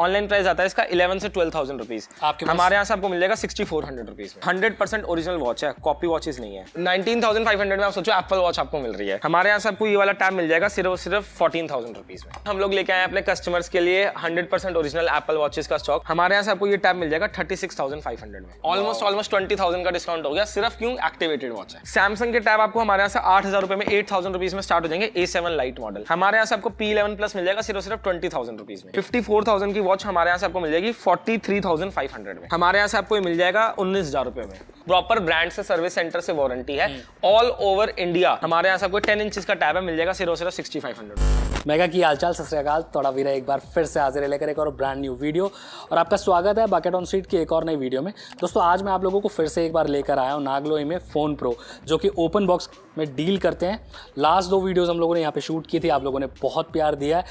Online price आता है इसका इलेवन से ट्वेल्व थाउजेंड रुपीज हमारे यहाँ से आपको मिलेगा sixty four hundred rupees hundred percent original watch है कॉपी वॉचेस नहीं है नाइनटीन थाउजेंड फाइव हंड्रेड में आप सोचो एप्पल वॉच आपको मिल रही है हमारे यहाँ से आपको ये वाला टैब मिल जाएगा सिर्फ सिर्फ फोर्टीन थाउजेंड रुपीज में हम लोग लेके आए अपने कस्टमर्स के लिए hundred percent original Apple watches का स्टॉक हमारे यहाँ से आपको ये टैब मिल जाएगा थर्टी सिक्स फाइव हंड्रेड में ऑलमोस्ट ऑलमोस्ट ट्वेंटी थाउजेंड का डिस्काउंट हो गया सिर्फ क्यों एक्टिवेटेड वॉच है सैमसंग के टैब आपको हमारे यहाँ से आठ हजार रुपए में 8000 रुपीस रुपीज में स्टार्ट हो जाएंगे ए सेवन लाइट मॉडल हमारे यहाँ से आपको पी प्लस मिल जाएगा सिर्फ सिर्फ ट्वेंटी थाउजेंड रुपीज में फिफ्टी फोर थाउजेंड की की वॉच हमारे यहाँ से आपको मिल जाएगी forty three thousand five hundred में हमारे यहाँ से आपको मिल जाएगा उन्नीस हजार रुपए में प्रॉपर ब्रांड से सर्विस सेंटर से वारंटी है ऑल ओवर इंडिया हमारे यहाँ से आपको टेन इंच का टैब है मिल जाएगा zero zero sixty five hundred mega की हालचाल सत थोड़ा वीरा एक बार फिर से हाजिर लेकर एक और ब्रांड न्यू वीडियो और आपका स्वागत है बकेट ऑन स्ट्रीट की एक और नई वीडियो में दोस्तों आज मैं आप लोगों को फिर से एक बार लेकर आया हूँ नागलोई में फ़ोन प्रो जो कि ओपन बॉक्स में डील करते हैं लास्ट दो वीडियोस हम लोगों ने यहाँ पे शूट की थी आप लोगों ने बहुत प्यार दिया है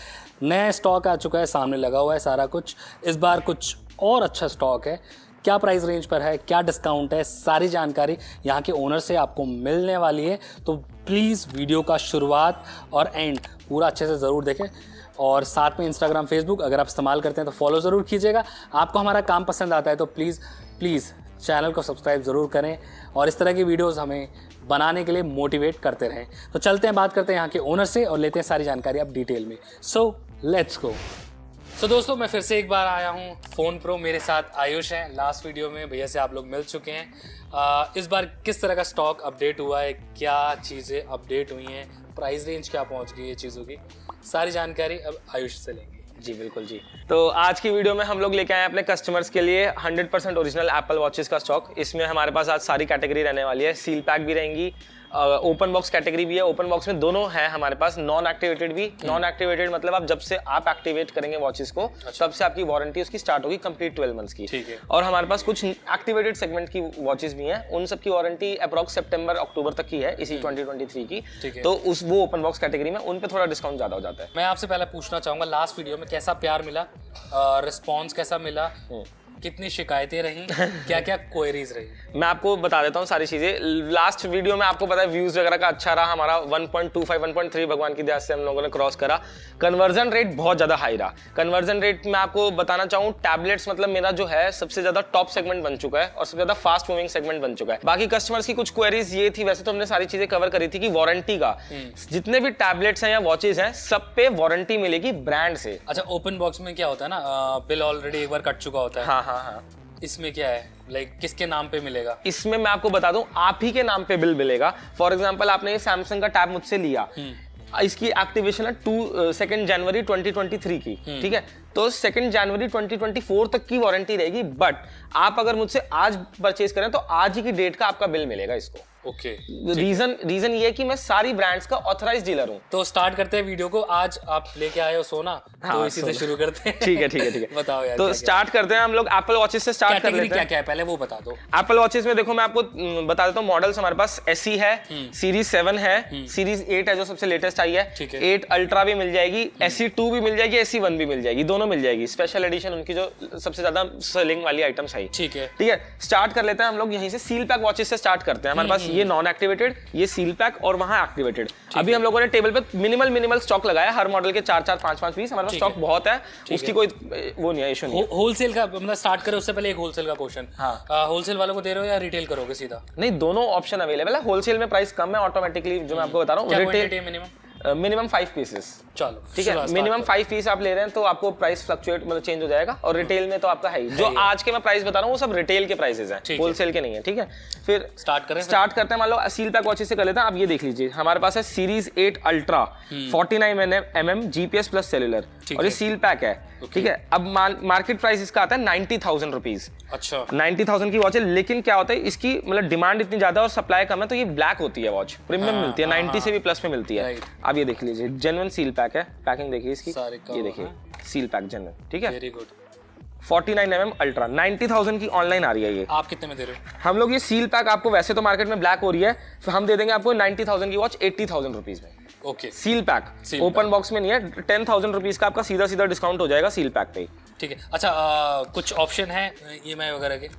नया स्टॉक आ चुका है सामने लगा हुआ है सारा कुछ इस बार कुछ और अच्छा स्टॉक है क्या प्राइस रेंज पर है क्या डिस्काउंट है सारी जानकारी यहाँ के ओनर से आपको मिलने वाली है तो प्लीज़ वीडियो का शुरुआत और एंड पूरा अच्छे से ज़रूर देखें और साथ में इंस्टाग्राम फेसबुक अगर आप इस्तेमाल करते हैं तो फॉलो ज़रूर कीजिएगा आपको हमारा काम पसंद आता है तो प्लीज़ प्लीज़ चैनल को सब्सक्राइब ज़रूर करें और इस तरह की वीडियोज़ हमें बनाने के लिए मोटिवेट करते रहें तो चलते हैं बात करते हैं यहाँ के ओनर से और लेते हैं सारी जानकारी आप डिटेल में so let's go so so, दोस्तों मैं फिर से एक बार आया हूँ फ़ोन प्रो मेरे साथ आयुष हैं लास्ट वीडियो में भैया से आप लोग मिल चुके हैं आ, इस बार किस तरह का स्टॉक अपडेट हुआ है क्या चीज़ें अपडेट हुई हैं प्राइस रेंज क्या पहुँच गई है चीज़ों की सारी जानकारी अब आयुष से लेंगे जी बिल्कुल जी तो आज की वीडियो में हम लोग लेके आए अपने कस्टमर्स के लिए 100% परसेंट ओरिजिनल एप्पल वॉचेस का स्टॉक इसमें हमारे पास आज सारी कैटेगरी रहने वाली है सील पैक भी रहेंगी ओपन बॉक्स कैटेगरी भी है ओपन बॉक्स में दोनों है हमारे पास नॉन एक्टिवेटेड भी नॉन हम्म। एक्टिवेटेड मतलब आप जब से आप एक्टिवेट करेंगे वॉचेस को अच्छा। तब से आपकी वारंटी उसकी स्टार्ट होगी कंप्लीट ट्वेल्व मंथ्स की ठीक है और हमारे पास कुछ एक्टिवेटेड सेगमेंट की वॉचेस भी हैं उन सबकी वारंटी अप्रॉक्स सेप्टेम्बर अक्टूबर तक की है इसी ट्वेंटी ट्वेंटी थ्री की तो उस वो ओपन बॉक्स कैटेगरी में उन पर थोड़ा डिस्काउंट ज्यादा हो जाता है मैं आपसे पहले पूछना चाहूंगा लास्ट वीडियो में कैसा प्यार मिला रिस्पॉन्स कैसा मिला हम्म। कितनी शिकायतें रही क्या क्या क्वेरीज रही मैं आपको बता देता हूँ सारी चीजें लास्ट वीडियो में आपको पता है व्यूज वगैरह का अच्छा रहा हमारा 1.25 1.3 भगवान की दया से हम लोगों ने क्रॉस करा कन्वर्जन रेट बहुत ज्यादा हाई रहा कन्वर्जन रेट मैं आपको बताना चाहूँ टैबलेट्स मतलब मेरा जो है सबसे ज्यादा टॉप सेगमेंट बन चुका है और सबसे ज्यादा फास्ट मूविंग सेगमेंट बन चुका है बाकी कस्टमर्स की कुछ क्वेरीज ये थी वैसे तो हमने सारी चीजें कवर करी थी कि वारंटी का हम्म। जितने भी टैबलेट्स हैं या वॉचेज हैं सब पे वारंटी मिलेगी ब्रांड से अच्छा ओपन बॉक्स में क्या होता है ना बिल ऑलरेडी एक बार कट चुका होता है हाँ, हाँ। हाँ हाँ इसमें क्या है लाइक like, किसके नाम पे मिलेगा इसमें मैं आपको बता दूं आप ही के नाम पे बिल मिलेगा फॉर एग्जाम्पल आपने ये सैमसंग का टैब मुझसे लिया हम्म। इसकी एक्टिवेशन है टू सेकेंड जनवरी 2023 की हम्म। ठीक है तो सेकेंड जनवरी 2024 तक की वारंटी रहेगी बट आप अगर मुझसे आज परचेज करें तो आज ही की डेट का आपका बिल मिलेगा इसको ओके रीजन रीजन ये कि मैं सारी ब्रांड्स का ऑथराइज डीलर हूँ तो स्टार्ट करते हैं वीडियो को आज आप लेके आए हो सोना तो हाँ, तो इसी से शुरू करते हैं ठीक है ठीक है ठीक है बताओ यार तो स्टार्ट करते हैं हम लोग एप्पल वॉचेस से स्टार्ट कर लेते हैं क्या क्या है पहले वो बता दो एप्पल वॉचेस में देखो मैं आपको हम्म, बता देता हूँ मॉडल्स हमारे पास एस e है सीरीज हम्म। सेवन है सीरीज हम्म। एट है जो सबसे लेटेस्ट आई है एट अल्ट्रा भी मिल जाएगी एस टू e भी मिल जाएगी एस वन e भी मिल जाएगी दोनों दोनों मिल जाएगी स्पेशल एडिशन उनकी जो सबसे ज्यादा सेलिंग वाली आइटम्स आई ठीक है ठीक है स्टार्ट कर लेते हैं हम लोग यहीं से सील पैक वॉचेस से स्टार्ट करते हैं हमारे हम्म, पास हम्म, ये नॉन हम्म। एक्टिवेटेड ये सील पैक और वहाँ एक्टिवेटेड अभी हम लोगों ने टेबल पे मिनिमल मिनिमल स्टॉक लगाया हर मॉडल के चार चार पांच पांच पीस हमारे पास स्टॉक बहुत है उसकी कोई वो नहीं है इशू नहीं होलसेल का मतलब स्टार्ट करो उससे पहले एक होलसेल का क्वेश्चन हाँ होलसेल वालों को दे रहे हो या रिटेल करोगे सीधा नहीं दोनों ऑप्शन अवेलेबल है होलसेल में प्राइस कम है ऑटोमेटिकली जो मैं आपको बता रहा हूँ retail minimum minimum five pieces चलो ठीक है मिनिमम फाइव पीस आप ले रहे हैं तो आपको प्राइस फ्लक्चुएट मतलब चेंज हो जाएगा और रिटेल हम्म। में तो आपका है जो आज के मैं प्राइस बता रहा हूँ वो सब रिटेल के प्राइसेस हैं होलसेल के नहीं है ठीक है फिर स्टार्ट करें स्टार्ट करते हैं मान लो सील पैक वॉचेस से कर लेते हैं आप ये देख लीजिए हमारे पास है series eight ultra forty nine M M GPS plus cellular और ये सील पैक है ठीक है अब मार्केट प्राइस इसका आता है नाइनटी थाउजेंड रुपीज अच्छा नाइनटी थाउजेंड की वॉच है लेकिन क्या होता है इसकी मतलब डिमांड इतनी ज्यादा और सप्लाई कम है तो ये ब्लैक होती है वॉच प्रीमियम हाँ, मिलती है नाइनटी हाँ, हाँ। से भी प्लस में मिलती है अब ये देख लीजिए जेनवन सील पैक है पैकिंग देखिए इसकी ये देखिए सील पैक जेनवन ठीक है वेरी गुड 49 mm Ultra, 90,000 की ऑनलाइन आ रही है ये आप कितने में दे रहे हो हम लोग ये सील पैक आपको वैसे तो मार्केट में ब्लैक हो रही है तो हम दे देंगे आपको 90,000 की वॉच 80,000 रुपीस में okay seal pack open box में नहीं है 10,000 रुपीज का आपका सीधा सीधा डिस्काउंट हो जाएगा सील पैक पे ठीक है अच्छा आ, कुछ ऑप्शन है ई वगैरह के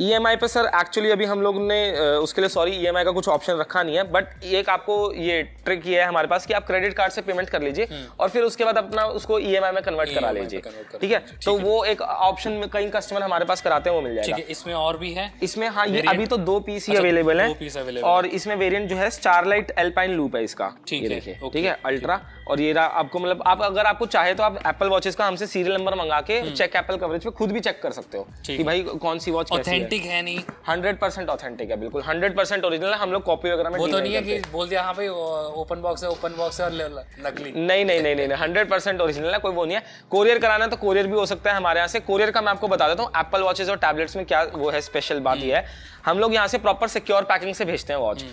ई e पे सर एक्चुअली अभी हम लोग ने उसके लिए सॉरी ई e का कुछ ऑप्शन रखा नहीं है बट एक आपको ये ट्रिक ये है हमारे पास कि आप क्रेडिट कार्ड से पेमेंट कर लीजिए हम्म। और फिर उसके बाद अपना उसको ई e में कन्वर्ट करा लीजिए ठीक है तो वो एक ऑप्शन में कई कस्टमर हमारे पास कराते हैं वो मिल जाएगा इसमें और भी है इसमें हाँ ये अभी तो दो पीस ही अवेलेबल अच्छा, है और इसमें वेरियंट जो है स्टारलाइट एल्पाइन लूप है इसका देखिए ठीक है अल्ट्रा और ये रहा आपको मतलब आप अगर आपको चाहे तो आप एप्पल वॉचेस का हमसे सीरियल नंबर मंगा के चेक एप्पल कवरेज पे खुद भी चेक कर सकते हो कि भाई कौन सी वॉच ऑथेंटिक है नहीं हंड्रेड परसेंट ऑथेंटिक है बिल्कुल हंड्रेड परसेंट ओरिजिनल हम लोग कॉपी वगैरह में वो तो नहीं है कि बोल दिया हाँ भाई ओपन बॉक्स है ओपन बॉक्स है और नकली नहीं नहीं नहीं नहीं हंड्रेड परसेंट ओरिजिनल है कोई वो नहीं है कोरियर कराना तो कोरियर भी हो सकता है हमारे यहाँ से कोरियर का मैं आपको बता देता हूँ एप्पल वॉचेज और टैबलेट्स में क्या वो है स्पेशल बात हम्म। यह है हम लोग यहाँ से प्रॉपर सिक्योर पैकिंग से भेजते हैं वॉच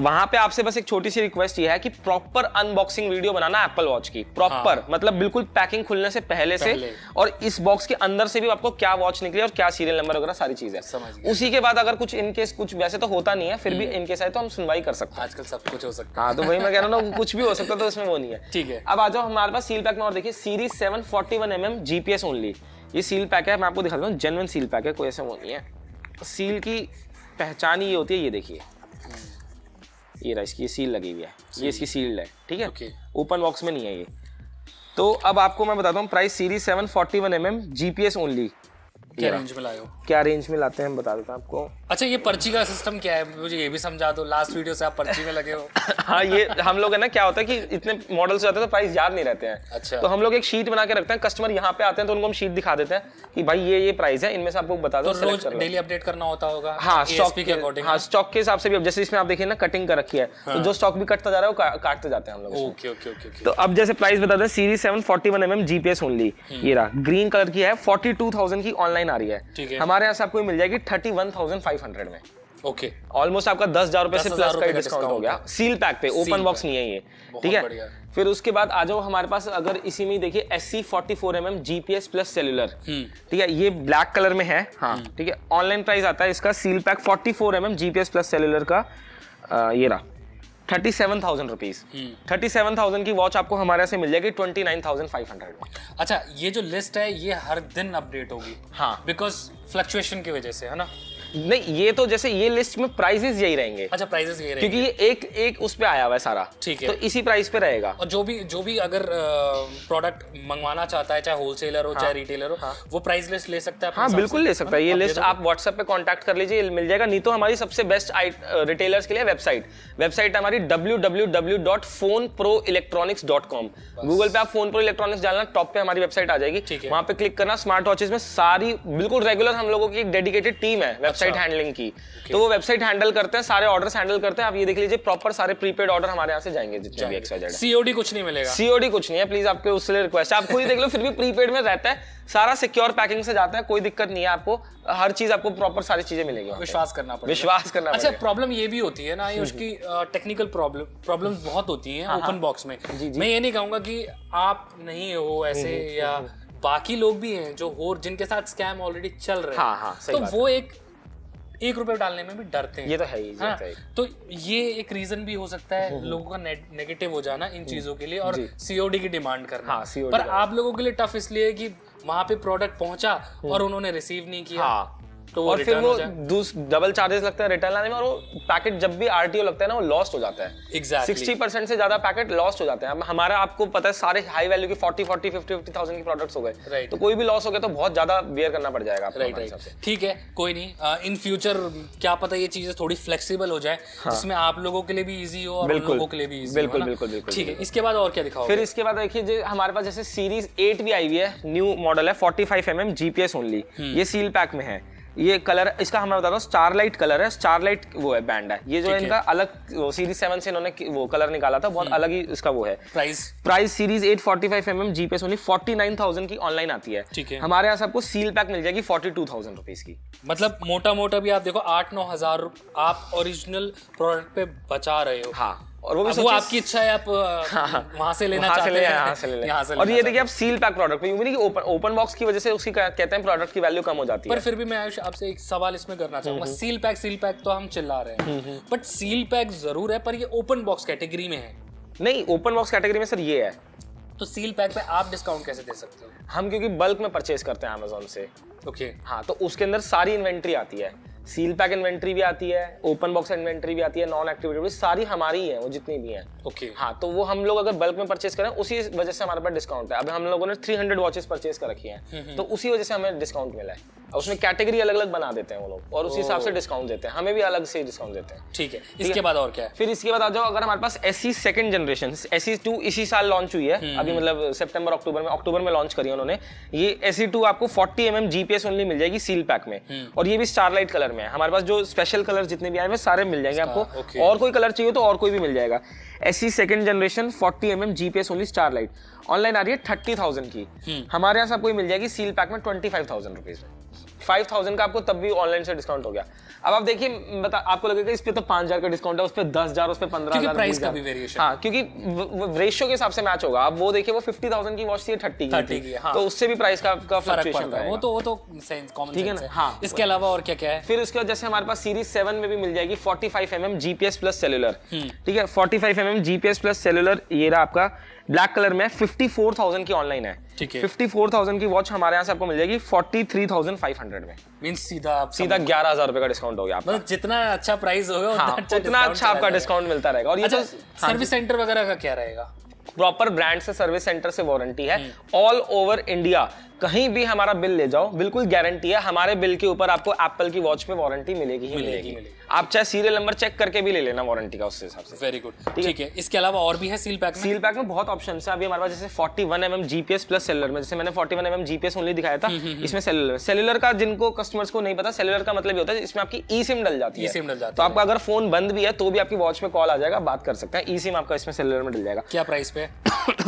वहां पे आपसे बस एक छोटी सी रिक्वेस्ट ये है कि प्रॉपर अनबॉक्सिंग वीडियो बनाना एप्पल वॉच की प्रॉपर हाँ। मतलब बिल्कुल पैकिंग खुलने से पहले, पहले, से और इस बॉक्स के अंदर से भी आपको क्या वॉच निकली और क्या सीरियल नंबर वगैरह सारी चीज है उसी के बाद अगर कुछ इनकेस कुछ वैसे तो होता नहीं है फिर भी इनकेस हम्म। आए तो हम सुनवाई कर सकते हैं आजकल सब कुछ हो सकता है हाँ तो वही मैं कह रहा हूँ कुछ भी हो सकता है तो उसमें वो नहीं है ठीक है अब आ जाओ हमारे पास सील पैक में और देखिए series seven forty one M M GPS only ये सील पैक है मैं आपको दिखाता हूँ जेनवन सील पैक है कोई ऐसा वो नहीं है सील की पहचान ये होती है ये देखिए ये रहा इसकी ये सील लगी हुई है ये इसकी सील्ड है ठीक है ओपन बॉक्स में नहीं है ये तो अब आपको मैं बताता हूँ price series seven forty one M M G P S only क्या रेंज में लाए हो क्या रेंज में लाते हैं हम बता देते हैं आपको अच्छा ये पर्ची का सिस्टम क्या है मुझे ये भी समझा दो लास्ट वीडियो से आप पर्ची में लगे हो हाँ ये हम लोग है ना क्या होता है कि इतने मॉडल्स जाते हैं तो प्राइस याद नहीं रहते हैं अच्छा तो हम लोग एक शीट बना के रखते हैं कस्टमर यहाँ पे आते हैं तो उनको हम शीट दिखा देते हैं कि भाई ये ये प्राइस है इनमें से आपको बता दो तो डेली अपडेट करना होता होगा हाँ स्टॉक के अकॉर्डिंग हाँ स्टॉक के हिसाब से भी जैसे इसमें आप देखिए ना कटिंग कर रखी है तो हाँ। जो स्टॉक भी कटता जा रहा है वो काटते जाते हैं हम लोग ओके ओके ओके तो अब जैसे प्राइस बताते हैं series seven forty one M M GPS only ये रहा ग्रीन कलर की है फोर्टी टू थाउजेंड की ऑनलाइन आ रही है हमारे यहाँ से आपको मिल जाएगी थर्टी वन थाउजेंड फाइव 500 में ओके okay. ऑलमोस्ट आपका दस हजार रुपए से प्लस का डिस्काउंट हो गया सील पैक पे ओपन बॉक्स नहीं है ये ठीक है फिर उसके बाद आ जाओ हमारे पास अगर इसी में देखिए S C forty four M M GPS plus cellular ठीक है ये ब्लैक कलर में है हाँ ठीक है ऑनलाइन प्राइस आता है इसका seal pack forty four M M GPS plus cellular का ये रहा thirty seven thousand rupees thirty seven thousand की वॉच आपको हमारे यहाँ से मिल जाएगी twenty nine thousand five hundred अच्छा ये जो लिस्ट है ये हर दिन अपडेट होगी हाँ बिकॉज फ्लक्चुएशन की वजह से है ना नहीं ये तो जैसे ये लिस्ट में प्राइजेस यही रहेंगे अच्छा प्राइजेस यही रहेंगे क्योंकि ये एक एक उस पे आया हुआ है सारा ठीक है तो इसी प्राइस पे रहेगा और जो भी जो भी अगर प्रोडक्ट मंगवाना चाहता है चाहे होलसेलर हो हाँ, चाहे रिटेलर हो हाँ, वो प्राइस लिस्ट ले सकता है हाँ बिल्कुल ले सकता है ये लिस्ट आप व्हाट्सएप पे कॉन्टेक्ट कर लीजिए मिल जाएगा नहीं तो हमारी सबसे बेस्ट रिटेलर्स के लिए वेबसाइट वेबसाइट हमारी डब्ल्यू गूगल पे आप फोन प्रो इलेक्ट्रॉनिक्स डालना टॉप पे हमारी वेबसाइट आ जाएगी वहाँ पे क्लिक करना स्मार्ट वॉचेज में सारी बिल्कुल रेगुलर हम लोगों की एक डेडिकेटेड टीम है वेबसाइट अच्छा, वेबसाइट अच्छा। हैंडलिंग की okay. तो वो वेबसाइट हैंडल करते हैं सारे ऑर्डर हैंडल करते हैं आप ये देख लीजिए प्रॉपर सारे प्रीपेड ऑर्डर हमारे यहाँ से जाएंगे जितने भी सीओडी कुछ नहीं मिलेगा सीओडी कुछ नहीं है प्लीज आपके उससे रिक्वेस्ट है आप खुद ही देख लो फिर भी प्रीपेड में रहता है सारा सिक्योर पैकिंग से जाता है कोई दिक्कत नहीं है आपको हर चीज आपको प्रॉपर सारी चीजें मिलेगी विश्वास करना पड़ेगा विश्वास करना अच्छा प्रॉब्लम ये भी होती है ना ये उसकी टेक्निकल प्रॉब्लम प्रॉब्लम बहुत होती है ओपन बॉक्स में जी जी। मैं ये नहीं कहूंगा कि आप नहीं हो ऐसे हम्म, हम्म, या हम्म। बाकी लोग भी हैं जो हो जिनके साथ स्कैम ऑलरेडी चल रहे हैं हाँ, हाँ, तो वो एक एक रुपये डालने में भी डरते हैं ये तो है ही हाँ, तो, तो ये एक रीजन भी हो सकता है हम्म। लोगों का नेगेटिव हो जाना इन हम्म। चीजों के लिए और सीओडी की डिमांड करना हाँ, पर आप लोगों के लिए टफ इसलिए कि वहां पे प्रोडक्ट पहुंचा हम्म। और उन्होंने रिसीव नहीं किया हाँ, तो और फिर वो डबल चार्जेस लगते हैं रिटर्न लाने में और वो पैकेट जब भी आरटीओ लगता है ना वो लॉस्ट हो जाता है सिक्सटी परसेंट से ज्यादा पैकेट लॉस्ट हो जाते हैं हमारा आपको पता है सारे हाई वैल्यू के forty forty fifty fifty thousand के प्रोडक्ट्स हो गए तो कोई भी लॉस हो गया तो बहुत ज्यादा वेयर करना पड़ जाएगा राइट राइट ठीक है कोई नहीं इन फ्यूचर क्या पता ये चीजें थोड़ी फ्लेक्सीबल हो जाए हाँ। जिसमें आप लोगों के लिए भी ईजी हो और लोगों के लिए भी बिल्कुल बिल्कुल बिल्कुल ठीक है इसके बाद और क्या दिखाओ फिर इसके बाद देखिए हमारे पास जैसे सीरीज एट भी आई हुई है न्यू मॉडल है forty five M M GPS only ये सील पैक में है ये कलर इसका हमें बता दो स्टारलाइट कलर है स्टारलाइट वो है बैंड है ये जो है इनका अलग सीरीज सेवन से इन्होंने वो कलर निकाला था बहुत हम्म। अलग ही इसका वो है price price series eight forty five M M G पे सोनी फोर्टी नाइन थाउजेंड की ऑनलाइन आती है ठीक है हमारे यहाँ आपको सील पैक मिल जाएगी फोर्टी टू थाउजेंड रुपीज की मतलब मोटा मोटा भी आप देखो आठ नौ हजार आप ओरिजिनल प्रोडक्ट पे बचा रहे हो हाँ और वो भी वो आपकी इच्छा है आप हाँ, हाँ। हाँ, वहां से लेना चाहते हैं यहां से ले यहाँ से और ये देखिए आप सील पैक प्रोडक्ट में यूं ओपन ओपन बॉक्स की वजह से उसकी कहते हैं प्रोडक्ट की वैल्यू कम हो जाती है पर फिर भी मैं आयुष आपसे एक सवाल इसमें करना चाहूंगा सील पैक सील पैक तो हम चिल्ला रहे हैं बट सील पैक जरूर है पर ये ओपन बॉक्स कैटेगरी में है नहीं ओपन बॉक्स कैटेगरी में सर ये है तो सील पैक पे आप डिस्काउंट कैसे दे सकते हो हम क्योंकि बल्क में परचेज करते हैं अमेजोन से ओके okay. हाँ तो उसके अंदर सारी इन्वेंट्री आती है सील पैक इन्वेंट्री भी आती है ओपन बॉक्स इन्वेंट्री भी आती है नॉन एक्टिविटी सारी हमारी ही है वो जितनी भी है ओके okay. हाँ तो वो हम लोग अगर बल्क में परचेस करें उसी वजह से हमारे पास डिस्काउंट है अब हम लोगों ने 300 हंड्रेड वॉचेस परचेस कर रखी है हम्म, हम्म। तो उसी वजह से हमें डिस्काउंट मिला है और उसमें कैटेगरी अलग अलग बना देते हैं वो लोग और उसी हिसाब से डिस्काउंट oh. देते हैं हमें भी अलग से डिस्काउंट देते हैं ठीक है इसके बाद और क्या है फिर इसके बाद आ जाओ अगर हमारे पास SE second generation SE C two इसी साल लॉन्च हुई है हम्म, अभी मतलब सितंबर अक्टूबर में अक्टूबर में लॉन्च करी है उन्होंने ये एसी टू आपको forty M M GPS only मिल जाएगी सील पैक में और ये भी स्टारलाइट कलर में है हमारे पास जो स्पेशल कलर जितने भी आए हैं सारे मिल जाएंगे आपको okay. और कोई कलर चाहिए तो और कोई भी मिल जाएगा SE second generation 40 M M G P S only starlight online आ रही है थर्टी थाउजेंड की हम्म। हमारे यहाँ सबको मिल जाएगी सील पैक में ट्वेंटी फाइव थाउजेंड रुपीज़ में फाइव थाउजेंड का आपको तब भी ऑनलाइन से डिस्काउंट हो गया अब आप देखिए बता आपको लगेगा इस पे तो पांच हजार का डिस्काउंट है उस पर दस हजार उस पर पंद्रह हजार प्राइस का भी वेरिएशन हाँ क्योंकि रेशियो के हिसाब से मैच होगा अब वो देखिए वो फिफ्टी थाउजेंड की वॉच थी थर्टी की, की हाँ। तो उससे भी प्राइस का आपका फ्लक्चुएशन वो तो वो तो कॉमन ठीक है ना हाँ, हाँ इसके अलावा और क्या क्या है फिर उसके बाद जैसे हमारे पास सीरीज सेवन में भी मिल जाएगी forty five M M GPS plus cellular ठीक है forty five M M GPS plus cellular ये रहा आपका ब्लैक कलर में फिफ्टी फोर थाउजेंड की ऑनलाइन है ठीक है फिफ्टी फोर थाउजेंड की वॉच हमारे यहाँ से आपको मिल जाएगी forty three thousand five hundred में मीन सीधा आप सीधा ग्यारह हजार रुपए का डिस्काउंट हो गया मतलब जितना अच्छा प्राइस होगा हाँ, अच्छा उतना अच्छा आपका डिस्काउंट मिलता रहेगा और ये अच्छा, तो सर्विस हाँ सेंटर वगैरह का क्या रहेगा प्रॉपर ब्रांड से सर्विस सेंटर से वारंटी है ऑल ओवर इंडिया कहीं भी हमारा बिल ले जाओ बिल्कुल गारंटी है हमारे बिल के ऊपर आपको एप्पल की वॉच में वारंटी मिलेगी ही मिलेगी, मिलेगी, मिलेगी। आप चाहे सीरियल नंबर चेक करके भी ले लेना वारंटी का उससे हिसाब से वेरी गुड ठीक है इसके अलावा और भी है सील पैक में सील पैक में बहुत ऑप्शन है अभी हमारे पास जैसे 41 one M GPS plus cellular में जैसे मैंने 41 वन एम जीपीएस ओनली दिखाया था हम्म, हम्म, हम्म। इसमें सेलर सेलर का जिनको कस्टमर्स को नहीं पता सेलर का मतलब होता है इसमें आपकी ई सिम डल जाती है सिम डल जाती तो आपका अगर फोन बंद भी है तो भी आपकी वॉच में कॉल आ जाएगा बात कर सकते हैं ई सिम आपका इसमें सेलर में डल जाएगा क्या प्राइस पे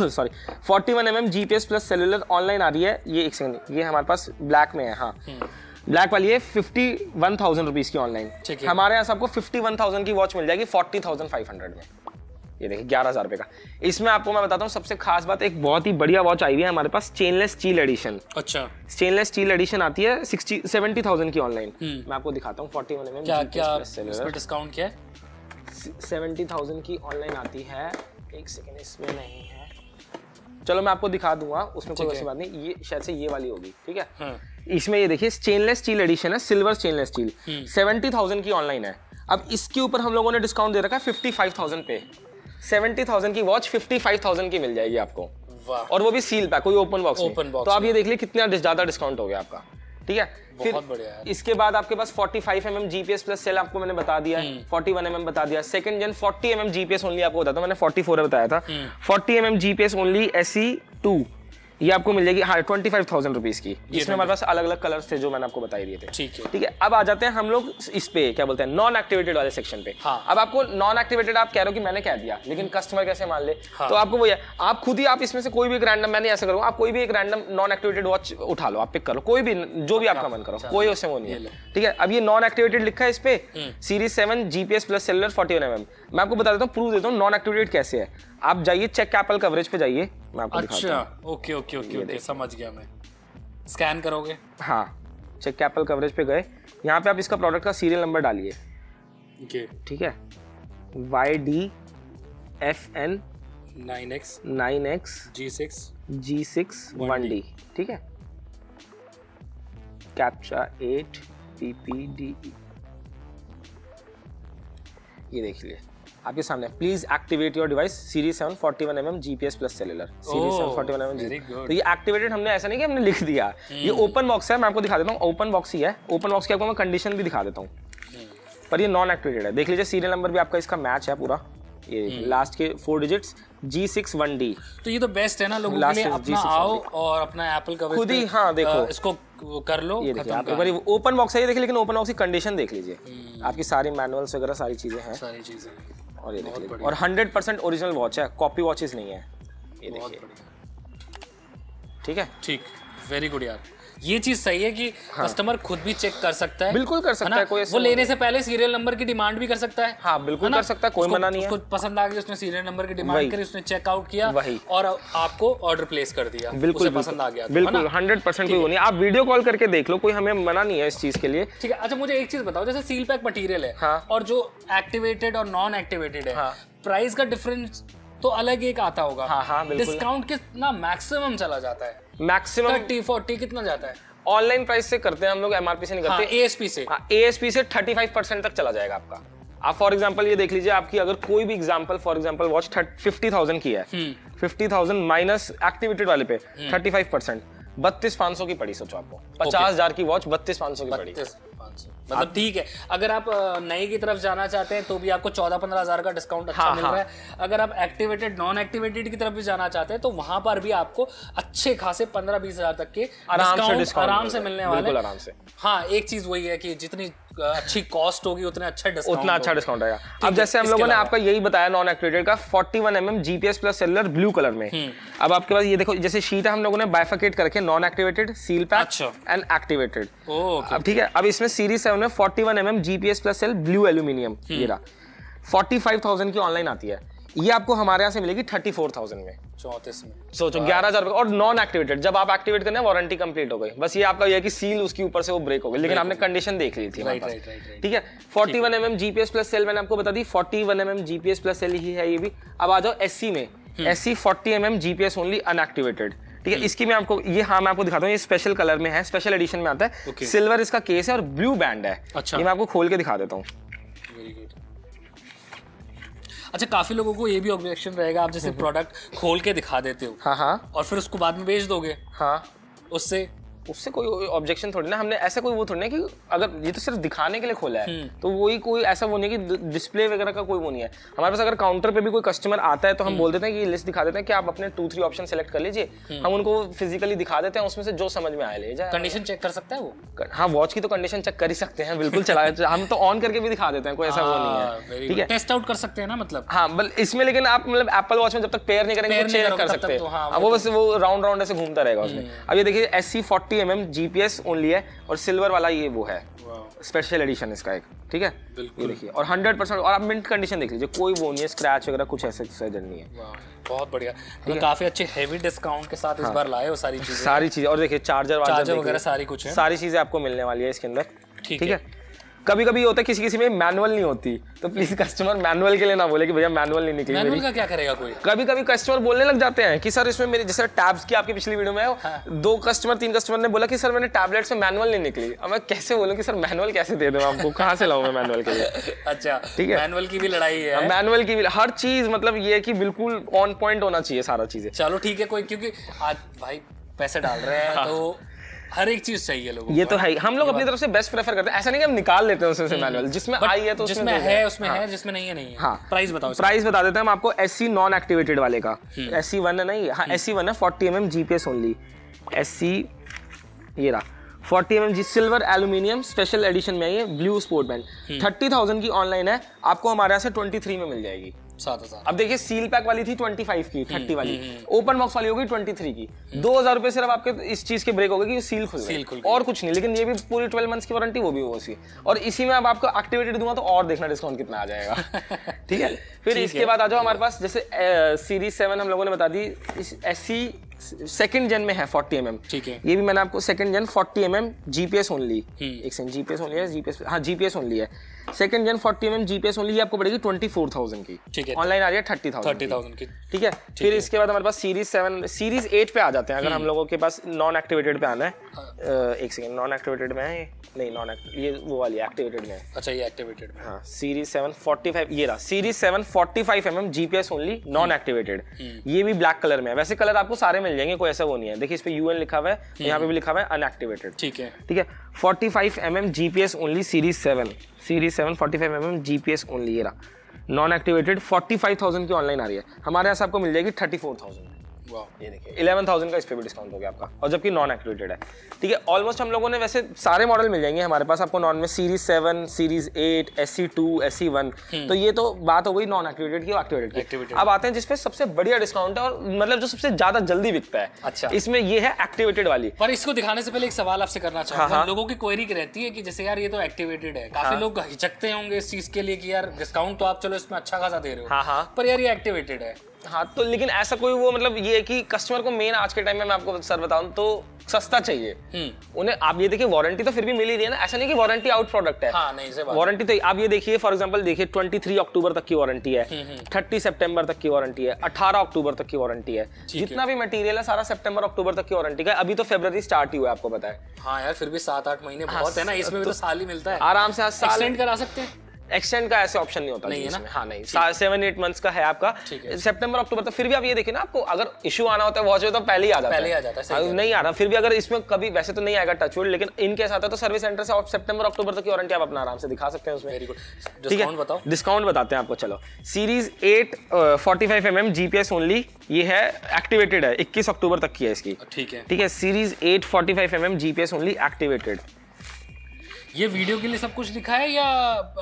sorry forty one M GPS plus cellular online आ रही है ये एक सेकंड ये हमारे पास ब्लैक में है हाँ ब्लैक वाली है फिफ्टी वन थाउजेंड रुपीज की ऑनलाइन हमारे यहाँ सबको फिफ्टी वन थाउजेंड की वॉच मिल जाएगी फोर्टी थाउजेंड फाइव हंड्रेड में ये देखिए ग्यारह हज़ार रुपए का इसमें आपको मैं बताता हूँ सबसे खास बात एक बहुत ही बढ़िया वॉच आई हुई है हमारे पास स्टेनलेस स्टील एडिशन अच्छा स्टेनलेस स्टील एडिशन आती है सिक्सटी सेवेंटी थाउजेंड की ऑनलाइन हम्म। मैं आपको दिखाता हूँ फोर्टी वन में क्या क्या डिस्काउंट क्या सेवेंटी थाउजेंड की ऑनलाइन आती है एक सेकेंड इसमें नहीं है चलो मैं आपको दिखा दूंगा उसमें कोई ऐसी बात नहीं ये शायद से ये वाली होगी ठीक है हाँ। इसमें ये देखिए स्टेनलेस स्टील एडिशन है silver stainless steel seventy thousand की ऑनलाइन है अब इसके ऊपर हम लोगों ने डिस्काउंट दे रखा है फिफ्टी फाइव थाउजेंड पे सेवेंटी थाउजेंड की वॉच फिफ्टी फाइव थाउजेंड की मिल जाएगी आपको और वो भी सील पैक कोई ओपन बॉक्स ओपन बॉक्स तो आप ये देख लीजिए कितना ज्यादा डिस्काउंट हो गया आपका ठीक है फिर इसके बाद आपके पास 45 five M M GPS plus cell आपको मैंने बता दिया 41 वन mm बता दिया second gen 40 M M GPS only आपको बताता मैंने 44 फोर बताया था 40 M M GPS only S two ये आपको मिल जाएगी हाँ ट्वेंटी फाइव थाउजेंड रुपीज की इसमें हमारे पास अलग अलग कलर्स थे जो मैंने आपको बताई दिए थे ठीक है ठीक है अब आ जाते हैं हम लोग इस पे क्या बोलते हैं नॉन एक्टिवेटेड वाले सेक्शन पे हाँ। अब आपको नॉन एक्टिवेटेड आप कह रहे हो कि मैंने कह दिया लेकिन कस्टमर कैसे मान ले हाँ। तो आपको वो है आप खुद ही आप इसमें से कोई भी एक रैंडम मैंने ऐसा करूँ आप कोई भी एक रैंडम नॉन एक्टिवेटेड वॉच उठा लो आप पिक करो कोई भी जो भी आपका अच्छा, मन करो अच्छा। कोई उससे वो नहीं है ठीक है अब ये नॉन एक्टिवेटेड लिखा है इस पे series seven GPS plus cellular forty one M मैं आपको बता देता हूँ प्रूफ देता हूँ नॉन एक्टिवेटेड कैसे है आप जाइए चेक कैपल कवरेज पे जाइए मैं आपको अच्छा ओके ओके ओके ओके समझ गया मैं स्कैन करोगे हाँ चेक कैपल कवरेज पे गए यहाँ पे आप इसका प्रोडक्ट का सीरियल नंबर डालिए ठीक है Y D F N nine X nine X G six G six one D ठीक है captcha eight P P D ये देख लिया आपके सामने please activate your device series seven forty one M M GPS plus cellular series seven forty one M M तो ये activated हमने ऐसा नहीं कि हमने लिख दिया hmm. ये ओपन बॉक्स है मैं आपको दिखा देता हूँ ओपन बॉक्स ही है ओपन बॉक्स की आपको मैं कंडीशन भी दिखा देता हूँ hmm. पर ये नॉन एक्टिवेटेड है देख लीजिए सीरियल नंबर भी आपका इसका मैच है पूरा ये लास्ट hmm. के four digits G six one D तो ये तो बेस्ट है ना लोगों के लिए अपना आओ और अपना एप्पल का खुद ही हाँ देखो आ, इसको कर लो ये देखिए आप एक बार ओपन बॉक्स है ये देखिए लेकिन ओपन बॉक्स की कंडीशन देख लीजिए hmm. आपकी सारी मैनुअल्स वगैरह सारी चीजें हैं सारी चीजें और ये और हंड्रेड परसेंट ओरिजिनल वॉच है कॉपी वॉचेज नहीं है ये देखिए ठीक है ठीक वेरी गुड यार ये चीज सही है कि हाँ। कस्टमर खुद भी चेक कर सकता है बिल्कुल कर सकता है कोई वो लेने से पहले सीरियल नंबर की डिमांड भी कर सकता है हाँ बिल्कुल कर सकता है कोई मना नहीं उसको पसंद आ गया उसने सीरियल नंबर की डिमांड करी उसने चेकआउट किया और आपको ऑर्डर प्लेस कर दिया बिल्कुल पसंद आ गया तो, बिल्कुल हंड्रेड परसेंट कोई नहीं आप वीडियो कॉल करके देख लो कोई हमें मना नहीं है इस चीज के लिए ठीक है अच्छा मुझे एक चीज बताओ जैसे सील पैक मटीरियल है हाँ। और जो एक्टिवेटेड और नॉन एक्टिवेटेड है प्राइस हाँ। का डिफरेंस तो अलग एक आता होगा हाँ हाँ डिस्काउंट कितना मैक्सिमम चला जाता है मैक्सिमम थर्टी फोर्टी कितना जाता है ऑनलाइन प्राइस से करते हैं हम लोग एमआरपी से नहीं करते हाँ, एएसपी से हाँ, एएसपी से फाइव परसेंट तक चला जाएगा आपका आप फॉर एग्जाम्पल ये देख लीजिए आपकी अगर कोई भी example for example watch fifty thousand की है फिफ्टी थाउजेंड माइनस एक्टिविटेड वाले पे थर्टी फाइव परसेंट बत्तीस पाँच सौ की पड़ी सोचो आपको पचास हजार की वॉच बत्तीस पाँच सौ की पड़ी मतलब ठीक है अगर आप नई की तरफ जाना चाहते हैं तो भी आपको चौदह पंद्रह हजार का डिस्काउंट अच्छा हाँ, मिल रहा हाँ। है अगर आप एक्टिवेटेड नॉन एक्टिवेटेड की तरफ भी जाना चाहते हैं तो वहां पर भी आपको अच्छे खासे पंद्रह बीस हजार तक के आराम से आराम से मिलने वाले आराम से हाँ एक चीज वही है कि जितनी अच्छी कॉस्ट होगी उतना अच्छा डिस्काउंट उतना अच्छा डिस्काउंट आएगा अब जैसे हम लोगों ने आपका यही बताया नॉन एक्टिवेटेड का 41 one M GPS plus cellular blue colour में हम्म। अब आपके पास ये देखो जैसे शीट है हम लोगों ने बाइफकेट करके non activated seal pack and activated अब ठीक है अब इसमें सीरीज सेवन में forty one M GPS plus cell blue aluminium forty five thousand की ऑनलाइन आती है ये आपको हमारे यहाँ से मिलेगी थर्टी फोर थाउजेंड में चौतीस में सोचो तो ग्यारह हजार और नॉन एक्टिवेटेड जब आप एक्टिवेट करने वारंटी कंप्लीट हो गई बस ये आपका ये है कि सील उसके ऊपर से वो ब्रेक हो गई लेकिन आपने कंडीशन देख ली थी राइट राइट राइट ठीक है forty one M GPS plus cell मैंने आपको बता दी forty one M GPS plus cell ही है ये भी अब आ जाओ एस में S C forty M GPS only unactivated ठीक है हम्म। इसकी मैं आपको ये हाँ मैं आपको दिखाता हूँ ये स्पेशल कलर में है स्पेशल एडिशन में आता है सिल्वर इसका केस है और ब्लू बैंड है अच्छा ये मैं आपको खोल के दिखा देता हूँ अच्छा काफी लोगों को ये भी ऑब्जेक्शन रहेगा आप जैसे प्रोडक्ट हम्म, हम्म। खोल के दिखा देते हो हाँ हाँ और फिर उसको बाद में बेच दोगे हाँ उससे उससे कोई ऑब्जेक्शन थोड़ी ना हमने ऐसा कोई वो थोड़ी ना कि अगर ये तो सिर्फ दिखाने के लिए खोला है हम्म। तो वही कोई ऐसा वो नहीं कि डिस्प्ले वगैरह का कोई वो नहीं है हमारे पास अगर काउंटर पे भी कोई कस्टमर आता है तो हम हम्म। बोल देते हैं कि लिस्ट दिखा देते हैं कि आप अपने टू थ्री ऑप्शन सेलेक्ट कर लीजिए हम्म। हम उनको फिजिकली दिखा देते हैं उसमें से जो समझ में आए ले जाए कंडीशन चेक कर सकते हैं वो हाँ वॉच की तो कंडीशन चेक कर ही सकते हैं बिल्कुल चला तो, हम तो ऑन करके भी दिखा देते हैं कोई ऐसा वो नहीं है हाँ, ठीक है टेस्ट आउट कर सकते हैं ना मतलब हाँ बल इसमें लेकिन आप मतलब एप्पल वॉच में जब तक पेयर नहीं करेंगे चेक कर सकते हैं तो, हाँ, वो तो बस वो राउंड राउंड ऐसे घूमता रहेगा उसमें अब ये देखिए S C thirty M M only है और सिल्वर वाला ये वो है स्पेशल एडिशन इसका एक ठीक है ये देखिए और हंड्रेड परसेंट और आप मिंट कंडीशन देख लीजिए कोई वो नहीं है स्क्रैच वगैरह कुछ ऐसे सर्जन नहीं है बहुत बढ़िया तो काफी अच्छे हेवी डिस्काउंट के साथ इस हाँ। बार लाए हो सारी चीजें सारी चीजें और देखिए चार्जर वार्जर वगैरह सारी कुछ सारी चीजें आपको मिलने वाली है इसके अंदर ठीक है कभी कभी होता है किसी किसी में मैनुअल नहीं होती तो प्लीज कस्टमर मैनुअल के लिए ना बोले कि भैया मैनुअल नहीं निकली मैनुअल का क्या करेगा कोई कभी कभी कस्टमर बोलने लग जाते हैं कि सर इसमें मेरे जैसे टैब्स की आपकी पिछली वीडियो में हाँ। दो कस्टमर तीन कस्टमर ने बोला कि सर मैंने टैबलेट से मैनुअल नहीं निकली अब मैं कैसे बोलूँ की सर मैनुअल कैसे दे दूँ आपको कहाँ से लाऊ मैं मैनुअल के लिए अच्छा ठीक है मैनुअल की भी लड़ाई है मैनुअल की भी हर चीज मतलब ये की बिल्कुल ऑन पॉइंट होना चाहिए सारा चीजें चलो ठीक है कोई क्योंकि आज भाई पैसे डाल रहे हैं हाँ। तो हर एक चीज चाहिए लोगों ये तो है हम लोग अपनी तरफ से बेस्ट प्रेफर करते हैं ऐसा नहीं कि हम निकाल लेते हैं उसमें हम्म। मैनुअल जिसमें आई है तो जिसमें है उसमें हाँ। है जिसमें नहीं है नहीं है प्राइस हाँ। बताओ प्राइस बता देते हैं हम आपको एस नॉन एक्टिवेटेड वाले का एस हम्म। वन e है नहीं हाँ एस हम्म। वन e है forty M M GPS only S ये रहा forty M G silver aluminium special edition में आई है blue sport band thirty thousand की ऑनलाइन है आपको हमारे यहाँ से ट्वेंटी थ्री में मिल जाएगी सात हजार अब देखिए सील पैक वाली थी ट्वेंटी फाइव की थर्टी हम्म, वाली ओपन हम्म, बॉक्स हम्म। वाली होगी ट्वेंटी थ्री की दो हजार रुपए सिर्फ आपके इस चीज के ब्रेक हो गए कि सील खुल सील खुल और कुछ नहीं लेकिन ये भी पूरी ट्वेल्व मंथ्स की वारंटी वो भी हो सी और इसी में अब आपको एक्टिवेटेड दूंगा तो और देखना डिस्काउंट कितना आ जाएगा ठीक है फिर इसके बाद आ जाओ हमारे पास जैसे सीरीज सेवन हम लोगों ने बता दी एस सेकेंड जन में है 40 एम mm. ठीक है ये भी मैंने आपको second gen 40 M M GPS only एक सेकंड जीपीएस ओनली है जीपीएस हाँ जीपीएस ओनली है second gen 40 M GPS only आपको पड़ेगी 24000 की ठीक है ऑनलाइन आ रही है 30000 30000 की ठीक है फिर इसके बाद हमारे पास सीरीज सेवन सीरीज एट पे आ जाते हैं अगर हम हम्म। लोगों के पास नॉन एक्टिवेटेड पे आना है हाँ। एक सेकंड नॉन एक्टिवेटेड में है नहीं नॉन ये वो वाली एक्टिवेटेड में अच्छा ये एक्टिवेटेड में हाँ सीरीज सेवन फोर्टी फाइव ये रहा series seven forty five M GPS only non activated ये भी ब्लैक कलर में है वैसे कलर आपको सारे मिल जाएंगे कोई ऐसा वो नहीं है देखिए इस पर यूएन लिखा हुआ है यहाँ हम्म। पे भी लिखा हुआ है अनएक्टिवेटेड ठीक है ठीक है forty five M M GPS only series seven series seven forty five M M G P S only ये रहा non activated forty five thousand की ऑनलाइन आ रही है हमारे यहाँ से आपको मिल जाएगी थर्टी फोर थाउजेंड ये इलेवन थाउजेंड का इस पर भी डिस्काउंट हो गया आपका और जबकि नॉन एक्टिवेटेड है ठीक है ऑलमोस्ट हम लोगों ने वैसे सारे मॉडल मिल जाएंगे हमारे पास आपको नॉन में series seven series eight S C two S C one तो ये तो बात हो गई नॉन एक्टिवेटेड की और एक्टिवेटेड अब आते हैं जिसपे सबसे बढ़िया डिस्काउंट है और मतलब जो सबसे ज्यादा जल्दी बिकता है अच्छा इसमें ये है एक्टिवेटेड वाली पर इसको दिखाने से पहले एक सवाल आपसे करना चाहूँगा हाँ, हाँ। लोगों की क्वेरी रहती है कि जैसे यार ये तो एक्टिवेटेड है काफी हाँ। लोग हिचकते होंगे इस चीज के लिए कि यार डिस्काउंट तो आप चलो इसमें अच्छा खासा दे रहे हो हाँ, पर यार ये एक्टिवेटेड है हाँ तो लेकिन ऐसा कोई वो मतलब ये है कि कस्टमर को मेन आज के टाइम में मैं आपको सर बताऊं तो सस्ता चाहिए हम्म। उन्हें आप ये देखिए वारंटी तो फिर भी मिल ही रही है ना ऐसा नहीं कि वारंटी आउट प्रोडक्ट है हाँ, नहीं वारंटी तो आप ये देखिए फॉर एग्जांपल देखिए 23 अक्टूबर तक की वारंटी है 30 हम्म, हम्म। सितंबर तक की वारंटी है 18 अक्टूबर तक की वारंटी है जितना भी मटेरियल है सारा सेप्टेबर अक्टूबर तक की वारंटी का अभी तो फेबर स्टार्ट ही हुआ आपको पता है हाँ यार फिर भी सात आठ महीने हाँ, बहुत है ना इसमें तो तो साल ही मिलता है आराम से करा सकते हैं एक्सटेंड का ऐसे ऑप्शन नहीं होता नहीं है ना हाँ नहीं सेवन एट मंथ्स का है आपका सितंबर अक्टूबर तक फिर भी आप ये देखिए ना आपको अगर इशू आना होता है वॉच में तो पहले ही आ जाता पहले आ जाता है हाँ, नहीं आ रहा फिर भी अगर इसमें कभी वैसे तो नहीं आएगा टचवुड लेकिन इनके आता है तो सर्विस सेंटर से आप अक्टूबर तक की वारंटी आप अपना आराम से दिखा सकते हैं उसमें ठीक है बताओ डिस्काउंट बताते हैं आपको चलो series eight forty five M M GPS only ये है एक्टिवेटेड है इक्कीस अक्टूबर तक की है इसकी ठीक है ठीक है series eight forty five M M GPS only activated ये वीडियो के लिए सब कुछ लिखा है या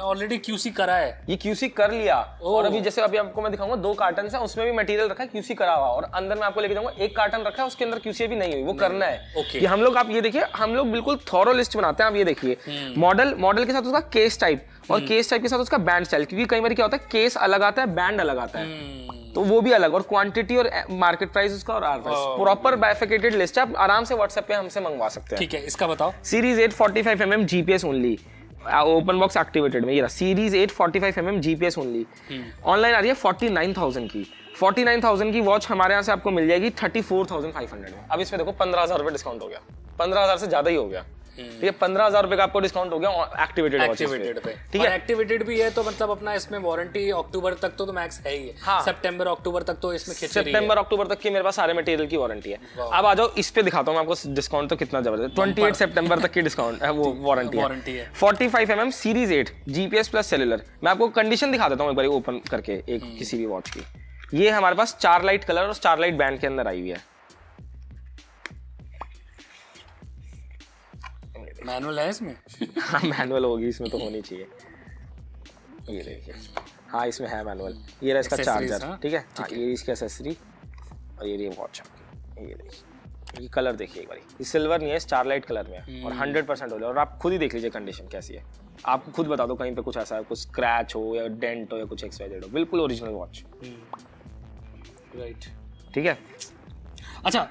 ऑलरेडी क्यूसी करा है ये क्यूसी कर लिया और अभी जैसे अभी आपको मैं दिखाऊंगा दो कार्टन है उसमें भी मटेरियल रखा है क्यूसी करा हुआ और अंदर मैं आपको लेके जाऊंगा एक कार्टन रखा है उसके अंदर क्यूसी भी नहीं हुई वो करना है ओके हम लोग आप ये देखिए हम लोग बिल्कुल थोरो लिस्ट बनाते हैं आप ये देखिए मॉडल हम्म। मॉडल के साथ उसका केस टाइप और केस हम्म। टाइप के साथ उसका बैंड स्टाइल क्योंकि कई बार क्या होता है केस अलग आता है बैंड अलग आता है हम्म। तो वो भी अलग और क्वांटिटी और मार्केट eh, प्राइस उसका और आर प्राइस प्रॉपर बाइफिकेटेड लिस्ट है आप आराम से व्हाट्सएप पे हमसे मंगवा सकते हैं ठीक है इसका बताओ series eight forty five M M GPS only open box activated में ये रहा series eight forty five M M GPS only online आ रही है फोर्टी नाइन थाउजेंड की फोर्टी नाइन थाउजेंड की वॉच हमारे यहाँ से आपको मिल जाएगी thirty four thousand five hundred में अब इसमें देखो पंद्रह हजार रुपये डिस्काउंट हो गया पंद्रह हजार से ज्यादा ही हो गया हम्म। ठीक है पंद्रह हजार रुपए का आपको डिस्काउंट हो गया एक्टिवेटेड एक्टिवेटेड पे ठीक है एक्टिवेटेड भी है तो मतलब अपना इसमें वारंटी अक्टूबर तक तो, तो मैक्स है ही है हाँ। सितंबर अक्टूबर तक तो इसमें सेप्टेम्बर अक्टूबर तक की मेरे पास सारे मटेरियल की वारंटी है अब आ जाओ इस पे दिखाता हूँ आपको डिस्काउंट तो कितना जबरदस्त ट्वेंटी एट सेप्टेम्बर तक की डिस्काउंट है वो वारंटी है forty five M M series eight GPS plus cellular मैं आपको कंडीशन दिखा देता हूँ एक बार ओपन करके एक हम्म। किसी भी वॉच की ये हमारे पास चार लाइट कलर और चार लाइट बैंड के अंदर आई हुई है मैनुअल है इसमें हाँ मैनुअल होगी इसमें तो होनी चाहिए ये देखिए हाँ इसमें है मैनुअल ये रहा इसका चार्जर हाँ। ठीक हाँ, है ये इसकी एसेसरी और ये रही वॉच ये देखिए ये कलर देखिए एक बार ये सिल्वर नहीं है स्टारलाइट कलर में है और हंड्रेड परसेंट हो और आप खुद ही देख लीजिए कंडीशन कैसी है आप खुद बता दो कहीं पे कुछ ऐसा है कुछ स्क्रैच हो या डेंट हो या कुछ एक्सपायर हो बिल्कुल ओरिजिनल वॉच राइट ठीक है अच्छा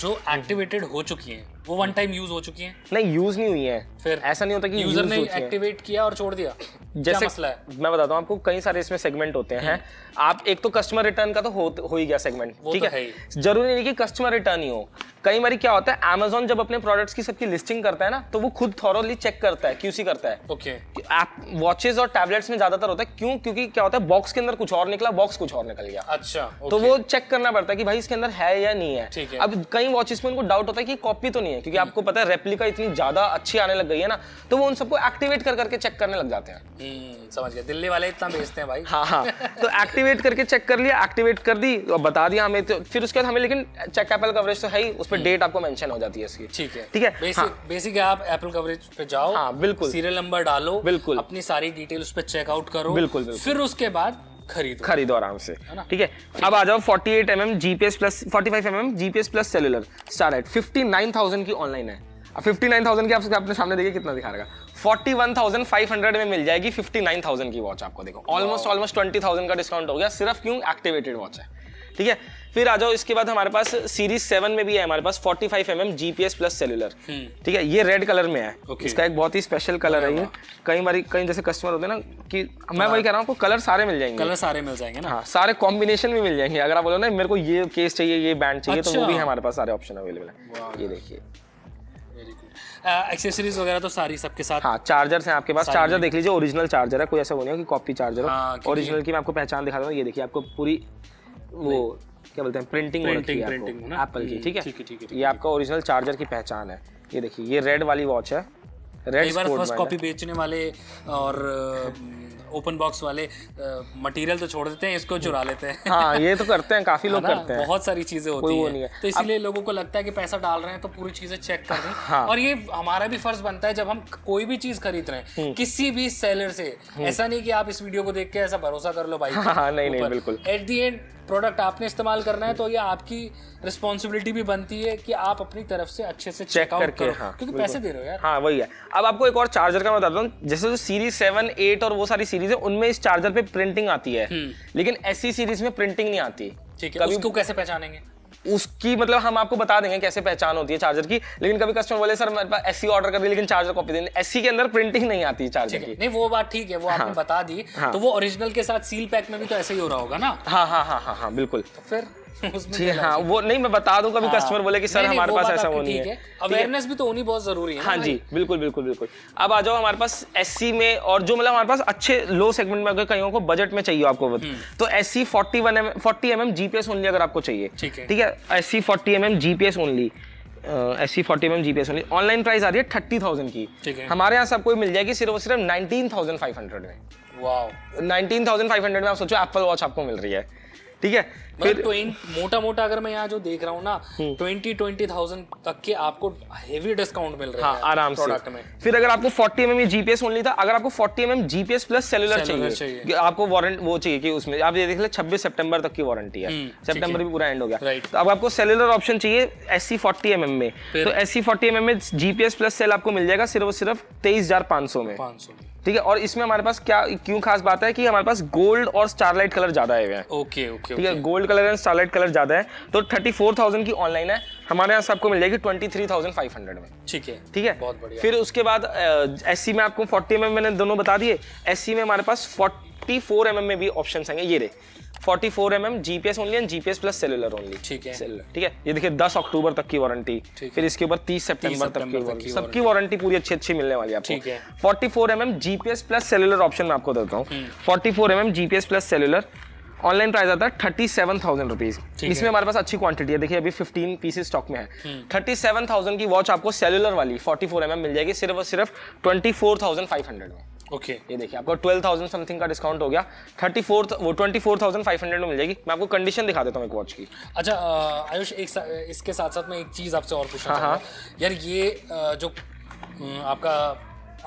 जो एक्टिवेटेड हो चुकी हैं वो वन टाइम यूज हो चुकी है नहीं यूज नहीं हुई है फिर ऐसा नहीं होता कि यूजर ने एक्टिवेट किया और छोड़ दिया जैसे मसला है मैं बताता हूँ आपको कई सारे इसमें सेगमेंट होते हैं हम्म। आप एक तो कस्टमर रिटर्न का तो हो, हो ही गया सेगमेंट ठीक तो है, है। जरूरी नहीं कि कस्टमर रिटर्न ही हो कई बार क्या होता है अमेजोन जब अपने प्रोडक्ट्स की सबकी लिस्टिंग करता है ना तो वो खुद थॉरली चेक करता है क्यूसी करता है ओके आप वॉचेस और टैबलेट्स में ज्यादातर होता है क्यों क्योंकि क्या होता है बॉक्स के अंदर कुछ और निकला बॉक्स कुछ और निकल गया अच्छा तो वो चेक करना पड़ता है कि भाई इसके अंदर है या नहीं है अब कई वॉचेस में उनको डाउट होता है कि कॉपी तो नहीं नहीं है क्योंकि आपको पता है रेप्लिका इतनी ज्यादा अच्छी आने लग गई है ना तो वो उन सबको एक्टिवेट कर करके चेक करने लग जाते हैं हम्म, समझ गए दिल्ली वाले इतना भेजते हैं भाई हाँ हाँ तो एक्टिवेट करके चेक कर लिया एक्टिवेट कर दी और बता दिया हमें तो फिर उसके बाद हमें लेकिन चेक एपल कवरेज तो है ही उस पर डेट हम्म। आपको मेंशन हो जाती है इसकी ठीक है ठीक है बेसिक हाँ। आप एपल कवरेज पे जाओ हाँ, बिल्कुल सीरियल नंबर डालो बिल्कुल अपनी सारी डिटेल उस पर चेकआउट करो बिल्कुल फिर उसके बाद खरीदो खरीदो आराम से ठीक है अब आ जाओ 48 eight M GPS plus 45 five M GPS plus cellular star eight thousand की ऑनलाइन है अब थाउजेंड की आपके आपने सामने देखिए कितना दिखा रहा हंड्रेड में मिल जाएगी फिफ्टी नाइन थाउजेंड की वॉच आपको देखो ऑलमोस्ट ऑलमोस्ट ट्वेंटी थाउजेंड का डिस्काउंट हो गया सिर्फ क्यों एक्टिवेटेड वॉच है ठीक है फिर आ जाओ इसके बाद हमारे पास सीरीज सेवन में भी है हमारे पास 45 five M M GPS plus cellular ठीक है ये रेड कलर में है okay. इसका एक बहुत ही स्पेशल कलर है ये कई बार कई जैसे कस्टमर होते हैं ना कि मैं वही हाँ। कह रहा हूँ आपको कलर सारे मिल जाएंगे कलर सारे मिल जाएंगे ना हाँ सारे कॉम्बिनेशन भी मिल जाएंगे अगर आप बोलो ना मेरे को ये केस चाहिए ये बैंड चाहिए अच्छा। तो वो अच्छा। भी हमारे पास सारे ऑप्शन अवेलेबल है ये देखिए एक्सेसरीज वगैरह तो सारी सबके साथ हाँ चार्जर्स हैं आपके पास चार्जर देख लीजिए ओरिजिनल चार्जर है कोई ऐसा वो नहीं है कि कॉपी चार्जर हो ओरिजिनल हाँ, की मैं आपको पहचान दिखा रहा हूँ ये देखिए आपको पूरी वो क्या बोलते हैं प्रिंटिंग प्रिंटिंग प्रिंटिंग एप्पल की हम्म, ठीक है ठीक है ये आपका ओरिजिनल चार्जर की पहचान है ये देखिए ये रेड वाली वॉच है रेड बार फर्स्ट कॉपी बेचने वाले और ओपन बॉक्स वाले मटेरियल तो छोड़ देते हैं इसको चुरा लेते हैं हाँ ये तो करते हैं काफी लोग करते हैं बहुत सारी चीजें होती है, है। तो इसीलिए अब... लोगों को लगता है कि पैसा डाल रहे हैं तो पूरी चीजें चेक कर रहे हैं हाँ। और ये हमारा भी फर्ज बनता है जब हम कोई भी चीज खरीद रहे हैं हम्म। किसी भी सेलर से हम्म। ऐसा नहीं की आप इस वीडियो को देख के ऐसा भरोसा कर लो भाई हाँ, हाँ, नहीं बिल्कुल एट दी एंड प्रोडक्ट आपने इस्तेमाल करना है तो ये आपकी रिस्पॉन्सिबिलिटी भी बनती है कि आप अपनी तरफ से अच्छे से चेक करके हाँ, क्योंकि पैसे तो। दे रहे हो यार हाँ वही है अब आपको एक और चार्जर का मैं बताता हूँ जैसे जो सीरीज सेवन एट और वो सारी सीरीज है उनमें इस चार्जर पे प्रिंटिंग आती है हम्म। लेकिन ऐसी सीरीज में प्रिंटिंग नहीं आती ठीक है उसको कैसे पहचानेंगे उसकी मतलब हम आपको बता देंगे कैसे पहचान होती है चार्जर की लेकिन कभी कस्टमर बोले सर मेरे पास एसी ऑर्डर कर दी लेकिन चार्जर कॉपी देने एसी के अंदर प्रिंटिंग नहीं आती है चार्जर की नहीं वो बात ठीक है वो हाँ, आपने बता दी हाँ, तो वो ओरिजिनल के साथ सील पैक में भी तो ऐसे ही हो रहा होगा ना हाँ हाँ हाँ हाँ हाँ बिल्कुल तो फिर जी हाँ वो नहीं मैं बता दूं कभी हाँ, कस्टमर बोले कि सर हमारे पास ऐसा वो नहीं है अवेयरनेस भी तो होनी बहुत जरूरी है हाँ जी बिल्कुल बिल्कुल बिल्कुल अब आ जाओ हमारे पास एस में और जो मतलब हमारे पास अच्छे लो सेगमेंट में अगर कहीं को बजट में चाहिए आपको हम्म। तो S C forty one M forty M M GPS only अगर आपको चाहिए ठीक है S C forty M M GPS only S C forty M G P S only online price आ रही है थर्टी थाउजेंड की हमारे यहाँ सबको मिल जाएगी सिर्फ और सिर्फ नाइनटीन थाउजेंड फाइव हंड्रेड में नाइनटीन थाउजेंड फाइव हंड्रेड में आप सोचो एप्पल वॉच आपको मिल रही है ठीक है फिर मोटा मोटा अगर मैं यहाँ जो देख रहा हूँ ना ट्वेंटी ट्वेंटी थाउजेंड तक के आपको हेवी डिस्काउंट मिल रहा है हाँ, आराम प्रोडक्ट में फिर अगर आपको forty M M GPS only था अगर आपको forty M M GPS plus cellular चाहिए, चाहिए। आपको वारंट वो चाहिए कि उसमें आप ये देख ले छब्बीस सेप्टेम्बर तक की वारंटी है सेप्टेम्बर हम्म, भी पूरा एंड हो गया तो अब आपको सेलुलर ऑप्शन चाहिए S C forty M M में तो S C forty M M में जीपीएस प्लस सेल आपको मिल जाएगा सिर्फ सिर्फ तेईस हजार पांच सौ में पांच सौ ठीक है और इसमें हमारे पास क्या क्यों खास बात है कि हमारे पास गोल्ड और स्टारलाइट कलर ज्यादा है ओके ओके ठीक है gold colour and starlight colour ज्यादा है तो थर्टी फोर थाउजेंड की ऑनलाइन है हमारे यहाँ सबको मिल जाएगी twenty three thousand five hundred में ठीक है ठीक है बहुत बढ़िया फिर उसके बाद एस में आपको फोर्टी एम मैंने दोनों बता दिए एस में हमारे पास फोर्टी फोर एम में भी ऑप्शन आएंगे ये रहे forty four M M GPS only and GPS plus cellular only ठीक है सेलुलर ठीक है ये देखिए दस अक्टूबर तक की वारंटी फिर इसके ऊपर तीस सितंबर तक की वारंटी सबकी वारंटी पूरी अच्छी अच्छी मिलने वाली है आपको forty four M M GPS plus cellular option में आपको देता हूँ हम्म। Forty four M M GPS plus cellular online price आता है थर्टी सेवन थाउजेंड रुपीज इसमें हमारे पास अच्छी क्वांटिटी है देखिए अभी फिफ्टीन पीसेस स्टॉक में है हम्म। थर्टी सेवन थाउजेंड की वॉच आपको सेलुलर वाली फोर्टी फोर एम मिल जाएगी सिर्फ और सिर्फ twenty four thousand five hundred में ओके okay. ये देखिए आपको ट्वेल्व थाउजेंड समथिंग का डिस्काउंट हो गया थर्टी फोर वो twenty four thousand five hundred में मिल जाएगी मैं आपको कंडीशन दिखा देता हूँ एक वॉच की अच्छा आयुष एक सा, इसके साथ साथ मैं एक चीज़ आपसे और पूछना हाँ, हाँ। यार ये जो हम्म, आपका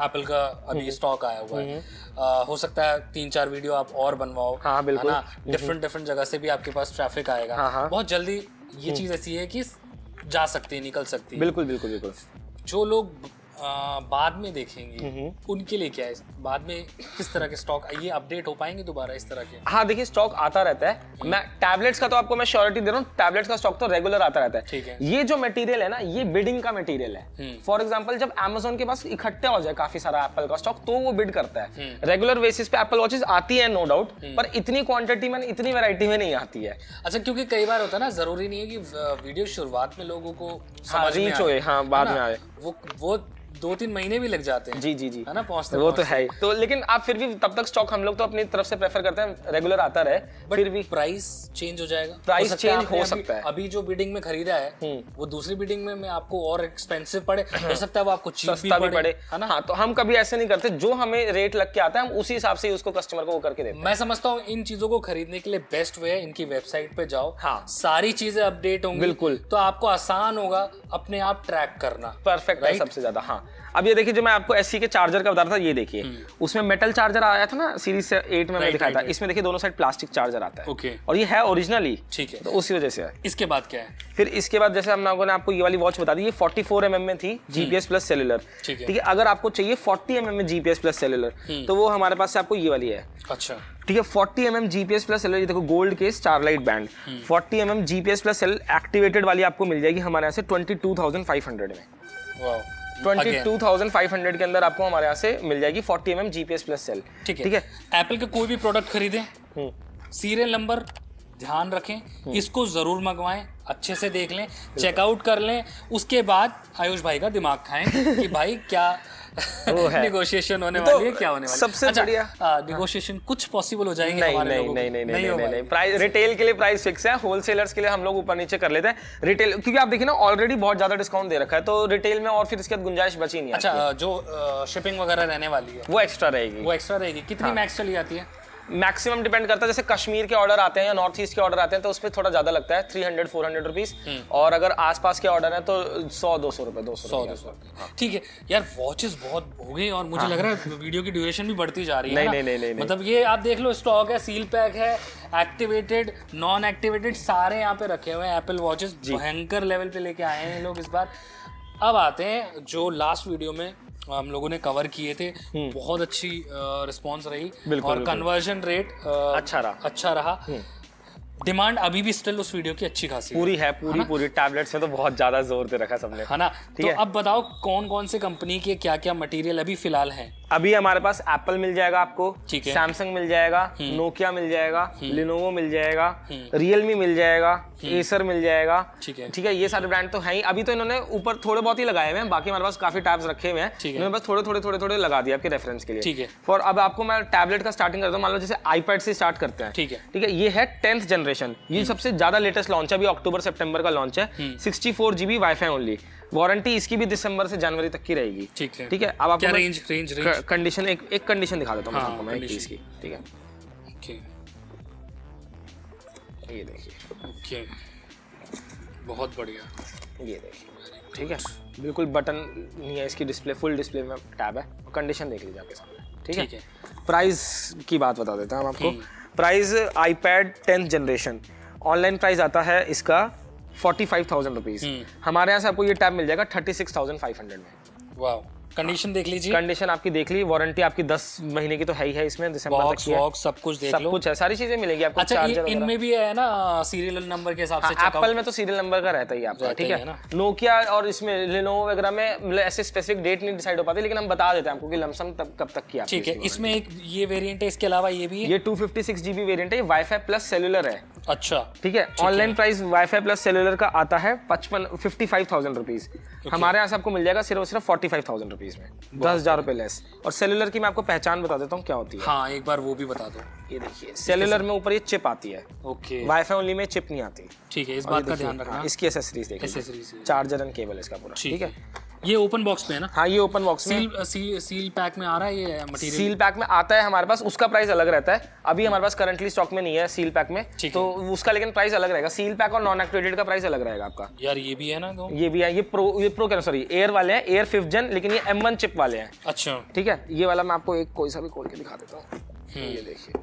एप्पल का अभी स्टॉक हम्म। आया हुआ है आ, हम्म। हो सकता है तीन चार वीडियो आप और बनवाओ हाँ बिल्कुल ना डिफरेंट डिफरेंट जगह से भी आपके पास ट्रैफिक आएगा हाँ, हाँ. बहुत जल्दी ये चीज ऐसी है कि जा सकती है निकल सकती है बिल्कुल बिल्कुल बिल्कुल जो लोग बाद में देखेंगे उनके लिए क्या है बाद में किस तरह के स्टॉक ये अपडेट हो पाएंगे दोबारा इस तरह के हाँ देखिए स्टॉक आता रहता है हम्म। मैं टैबलेट्स का तो आपको मैं श्योरिटी दे रहा हूँ टैबलेट्स का स्टॉक तो रेगुलर आता रहता है ठीक है ये जो मटेरियल है ना ये बिडिंग का मटेरियल है फॉर एग्जाम्पल हम्म। जब एमेजोन के पास इकट्ठे हो जाए काफी सारा एप्पल का स्टॉक तो वो बिड करता है रेगुलर हम्म। बेसिस पे एप्पल वॉचेस आती है नो डाउट पर इतनी क्वांटिटी में इतनी वेरायटी में नहीं आती है अच्छा क्योंकि कई बार होता है ना जरूरी नहीं है कि वीडियो शुरुआत में लोगों को हाँ, समझ रीच हो हाँ बाद में आए वो वो दो तीन महीने भी लग जाते हैं जी जी जी है ना पहुंचते वो तो है तो लेकिन आप फिर भी तब तक स्टॉक हम लोग तो अपनी तरफ से प्रेफर करते हैं रेगुलर आता रहे बट फिर भी प्राइस चेंज हो जाएगा प्राइस चेंज हो सकता है अभी जो बिडिंग में खरीदा है हम्म। वो दूसरी बिडिंग में आपको और एक्सपेंसिव पड़े हो सकता है वो आपको सस्ता भी पड़े है ना हाँ तो हम कभी ऐसे नहीं करते जो हमें रेट लग के आता है हम उसी हिसाब से उसको कस्टमर को वो करके देते मैं समझता हूँ इन चीजों को खरीदने के लिए बेस्ट वे है इनकी वेबसाइट पे जाओ हाँ सारी चीजें अपडेट होंगी बिल्कुल तो आपको आसान होगा अपने आप ट्रैक करना परफेक्ट है सबसे ज्यादा हाँ अब ये देखिए जो मैं आपको एस के चार्जर का बता रहा था ये देखिए हम्म। उसमें मेटल चार्जर आया था ना सीरीज से एट में दिखाया था इसमें देखिए दोनों साइड प्लास्टिक चार्जर आता है ओके और ये है ओरिजिनली ठीक है तो उसी वजह से है इसके बाद क्या है फिर इसके बाद जैसे हम लोगों ने आपको ये वाली वॉच बता दी ये 44 फोर mm में थी जीपीएस प्लस सेलुलर ठीक है अगर आपको चाहिए 40 mm में जीपीएस प्लस सेलुलर तो वो हमारे पास से आपको ये वाली है अच्छा ठीक है forty M M GPS plus cellular देखो गोल्ड के starlight band forty M M GPS plus cell activated वाली आपको मिल जाएगी हमारे यहाँ से twenty two thousand five hundred में 22,500 के अंदर आपको हमारे यहाँ से मिल जाएगी 40 M M GPS plus cell ठीक है ठीक है एप्पल का कोई भी प्रोडक्ट खरीदे सीरियल नंबर ध्यान रखें हम्म। इसको ज़रूर मंगवाएं अच्छे से देख लें चेकआउट कर लें उसके बाद आयुष भाई का दिमाग खाएं कि भाई क्या निगोशिएशन होने तो वाली है क्या होने वाली सबसे अच्छा, बढ़िया निगोशिएशन कुछ पॉसिबल हो जाएंगे नहीं नहीं नहीं नहीं नहीं नहीं प्राइस रिटेल के लिए प्राइस फिक्स है होलसेलर्स के लिए हम लोग ऊपर नीचे कर लेते हैं रिटेल क्योंकि आप देखिए ना ऑलरेडी बहुत ज्यादा डिस्काउंट दे रखा है तो रिटेल में और फिर इसके बाद गुंजाइश बची नहीं अच्छा जो शिपिंग वगैरह रहने वाली है वो एक्स्ट्रा रहेगी वो एक्स्ट्रा रहेगी कितनी मैक्स हाँ। चली जाती है मैक्सिमम डिपेंड करता है जैसे कश्मीर के ऑर्डर आते हैं या नॉर्थ ईस्ट के ऑर्डर आते हैं तो उस पर थोड़ा ज्यादा लगता है three hundred four hundred rupees और अगर आसपास के ऑर्डर है तो सौ दो सौ रुपए दो सौ दो सौ ठीक है यार वॉचेस बहुत हो गई और मुझे हाँ। लग रहा है वीडियो की ड्यूरेशन भी बढ़ती जा रही है नहीं नहीं नहीं मतलब ये आप देख लो स्टॉक है सील पैक है एक्टिवेटेड नॉन एक्टिवेटेड सारे यहाँ पे रखे हुए हैं एप्पल वॉचेस भयंकर लेवल पे लेके आए हैं लोग इस बार अब आते हैं जो लास्ट वीडियो में हम लोगों ने कवर किए थे हम्म। बहुत अच्छी रिस्पॉन्स रही और कन्वर्जन रेट अच्छा रहा अच्छा रहा हम्म। डिमांड अभी भी स्टिल उस वीडियो की अच्छी खासी पूरी है पूरी हाना? पूरी टैबलेट्स में तो बहुत ज्यादा जोर दे रखा सबने है ना तो है? अब बताओ कौन कौन से कंपनी के क्या क्या मटेरियल अभी फिलहाल है अभी हमारे पास एप्पल मिल जाएगा आपको सैमसंग मिल जाएगा नोकिया हम्म। मिल जाएगा लिनोवो हम्म। मिल जाएगा रियलमी हम्म। मिल जाएगा एसर मिल जाएगा ठीक है ठीक है ये सारे ब्रांड तो है ही अभी तो इन्होंने ऊपर थोड़े बहुत ही लगाए हुए हैं बाकी हमारे पास काफी टैब्स रखे हुए हैं इन्होंने बस थोड़े थोड़े थोड़े थोड़े लगा दिया आपके रेफरेंस के लिए ठीक है और अब आपको मैं टैबलेट का स्टार्टिंग करता हूँ मान लो जैसे आईपैड से स्टार्ट करते हैं ठीक है ठीक है ये है टेंथ जनरेशन जनरेशन ये hmm. सबसे ज्यादा लेटेस्ट लॉन्च है अभी अक्टूबर सेप्टेम्बर का लॉन्च है sixty four GB WiFi only warranty इसकी भी दिसंबर से जनवरी तक की रहेगी ठीक है ठीक है अब आपको रेंज रेंज कंडीशन एक एक कंडीशन दिखा देता हूँ हाँ, आपको मैं ठीक है ये देखिए ओके बहुत बढ़िया ये देखिए ठीक है बिल्कुल बटन नहीं है इसकी डिस्प्ले फुल डिस्प्ले में टैब है कंडीशन देख लीजिए आपके सामने ठीक है प्राइस की बात बता देता हूँ आपको hmm. Price iPad tenth generation online price आता है इसका फोर्टी फाइव थाउजेंड रुपीज़ हम्म। हमारे यहाँ से आपको ये टैब मिल जाएगा thirty six thousand five hundred में वाह कंडीशन देख लीजिए कंडीशन आपकी देख ली वारंटी आपकी दस महीने की तो है ही है इसमें दिसंबर बॉक्स वॉक्स सब कुछ देख सब लो कुछ है सारी चीजें मिलेगी आपको अच्छा इनमें भी है ना सीरियल नंबर के हिसाब से एप्पल हाँ, में तो सीरियल नंबर का रहता ही आपका ठीक है नोकिया और इसमें लिनोवो वगैरह में मतलब ऐसे स्पेसिफिक डेट नहीं डिसाइड हो पाती लेकिन हम बता देते हैं आपको कि लमसम तब कब तक किया ठीक है इसमें एक ये वेरियंट है इसके अलावा ये भी है ये 256 जीबी वेरियंट है फाई प्लस सेलुलर है अच्छा ठीक है online price fi plus cellular का आता है पचपन फिफ्टी फाइव थाउजेंड रुपीज हमारे यहाँ से आपको मिल जाएगा सिर्फ सिर्फ forty five thousand rupees rupees में दस हज़ार रुपए लेस और सेलुलर की मैं आपको पहचान बता देता हूँ क्या होती है हाँ एक बार वो भी बता दो ये देखिए सेलुलर में ऊपर ये चिप आती है ओके वाईफाई ओनली में चिप नहीं आती ठीक है इस बात का ध्यान रखना हाँ, इसकी एसेसरीज देखिए चार्जर एंड केबल इसका पूरा ठीक है ये ओपन बॉक्स में है ना हाँ ये ओपन बॉक्स में सील, सील पैक में आ रहा है ये मटेरियल सील पैक में आता है हमारे पास उसका प्राइस अलग रहता है अभी हमारे पास करंटली स्टॉक में नहीं है सील पैक में तो उसका लेकिन प्राइस अलग रहेगा सील पैक और नॉन एक्टिवेटेड का प्राइस अलग रहेगा आपका यार ये भी है ना तो? ये भी है ये प्रो ये प्रो कह सॉरी एयर वाले हैं एयर फिफ्थ जन लेकिन ये एम वन चिप वाले हैं अच्छा ठीक है ये वाला मैं आपको एक कोई सा भी खोल के दिखा देता हूँ हम्म। ये देखिए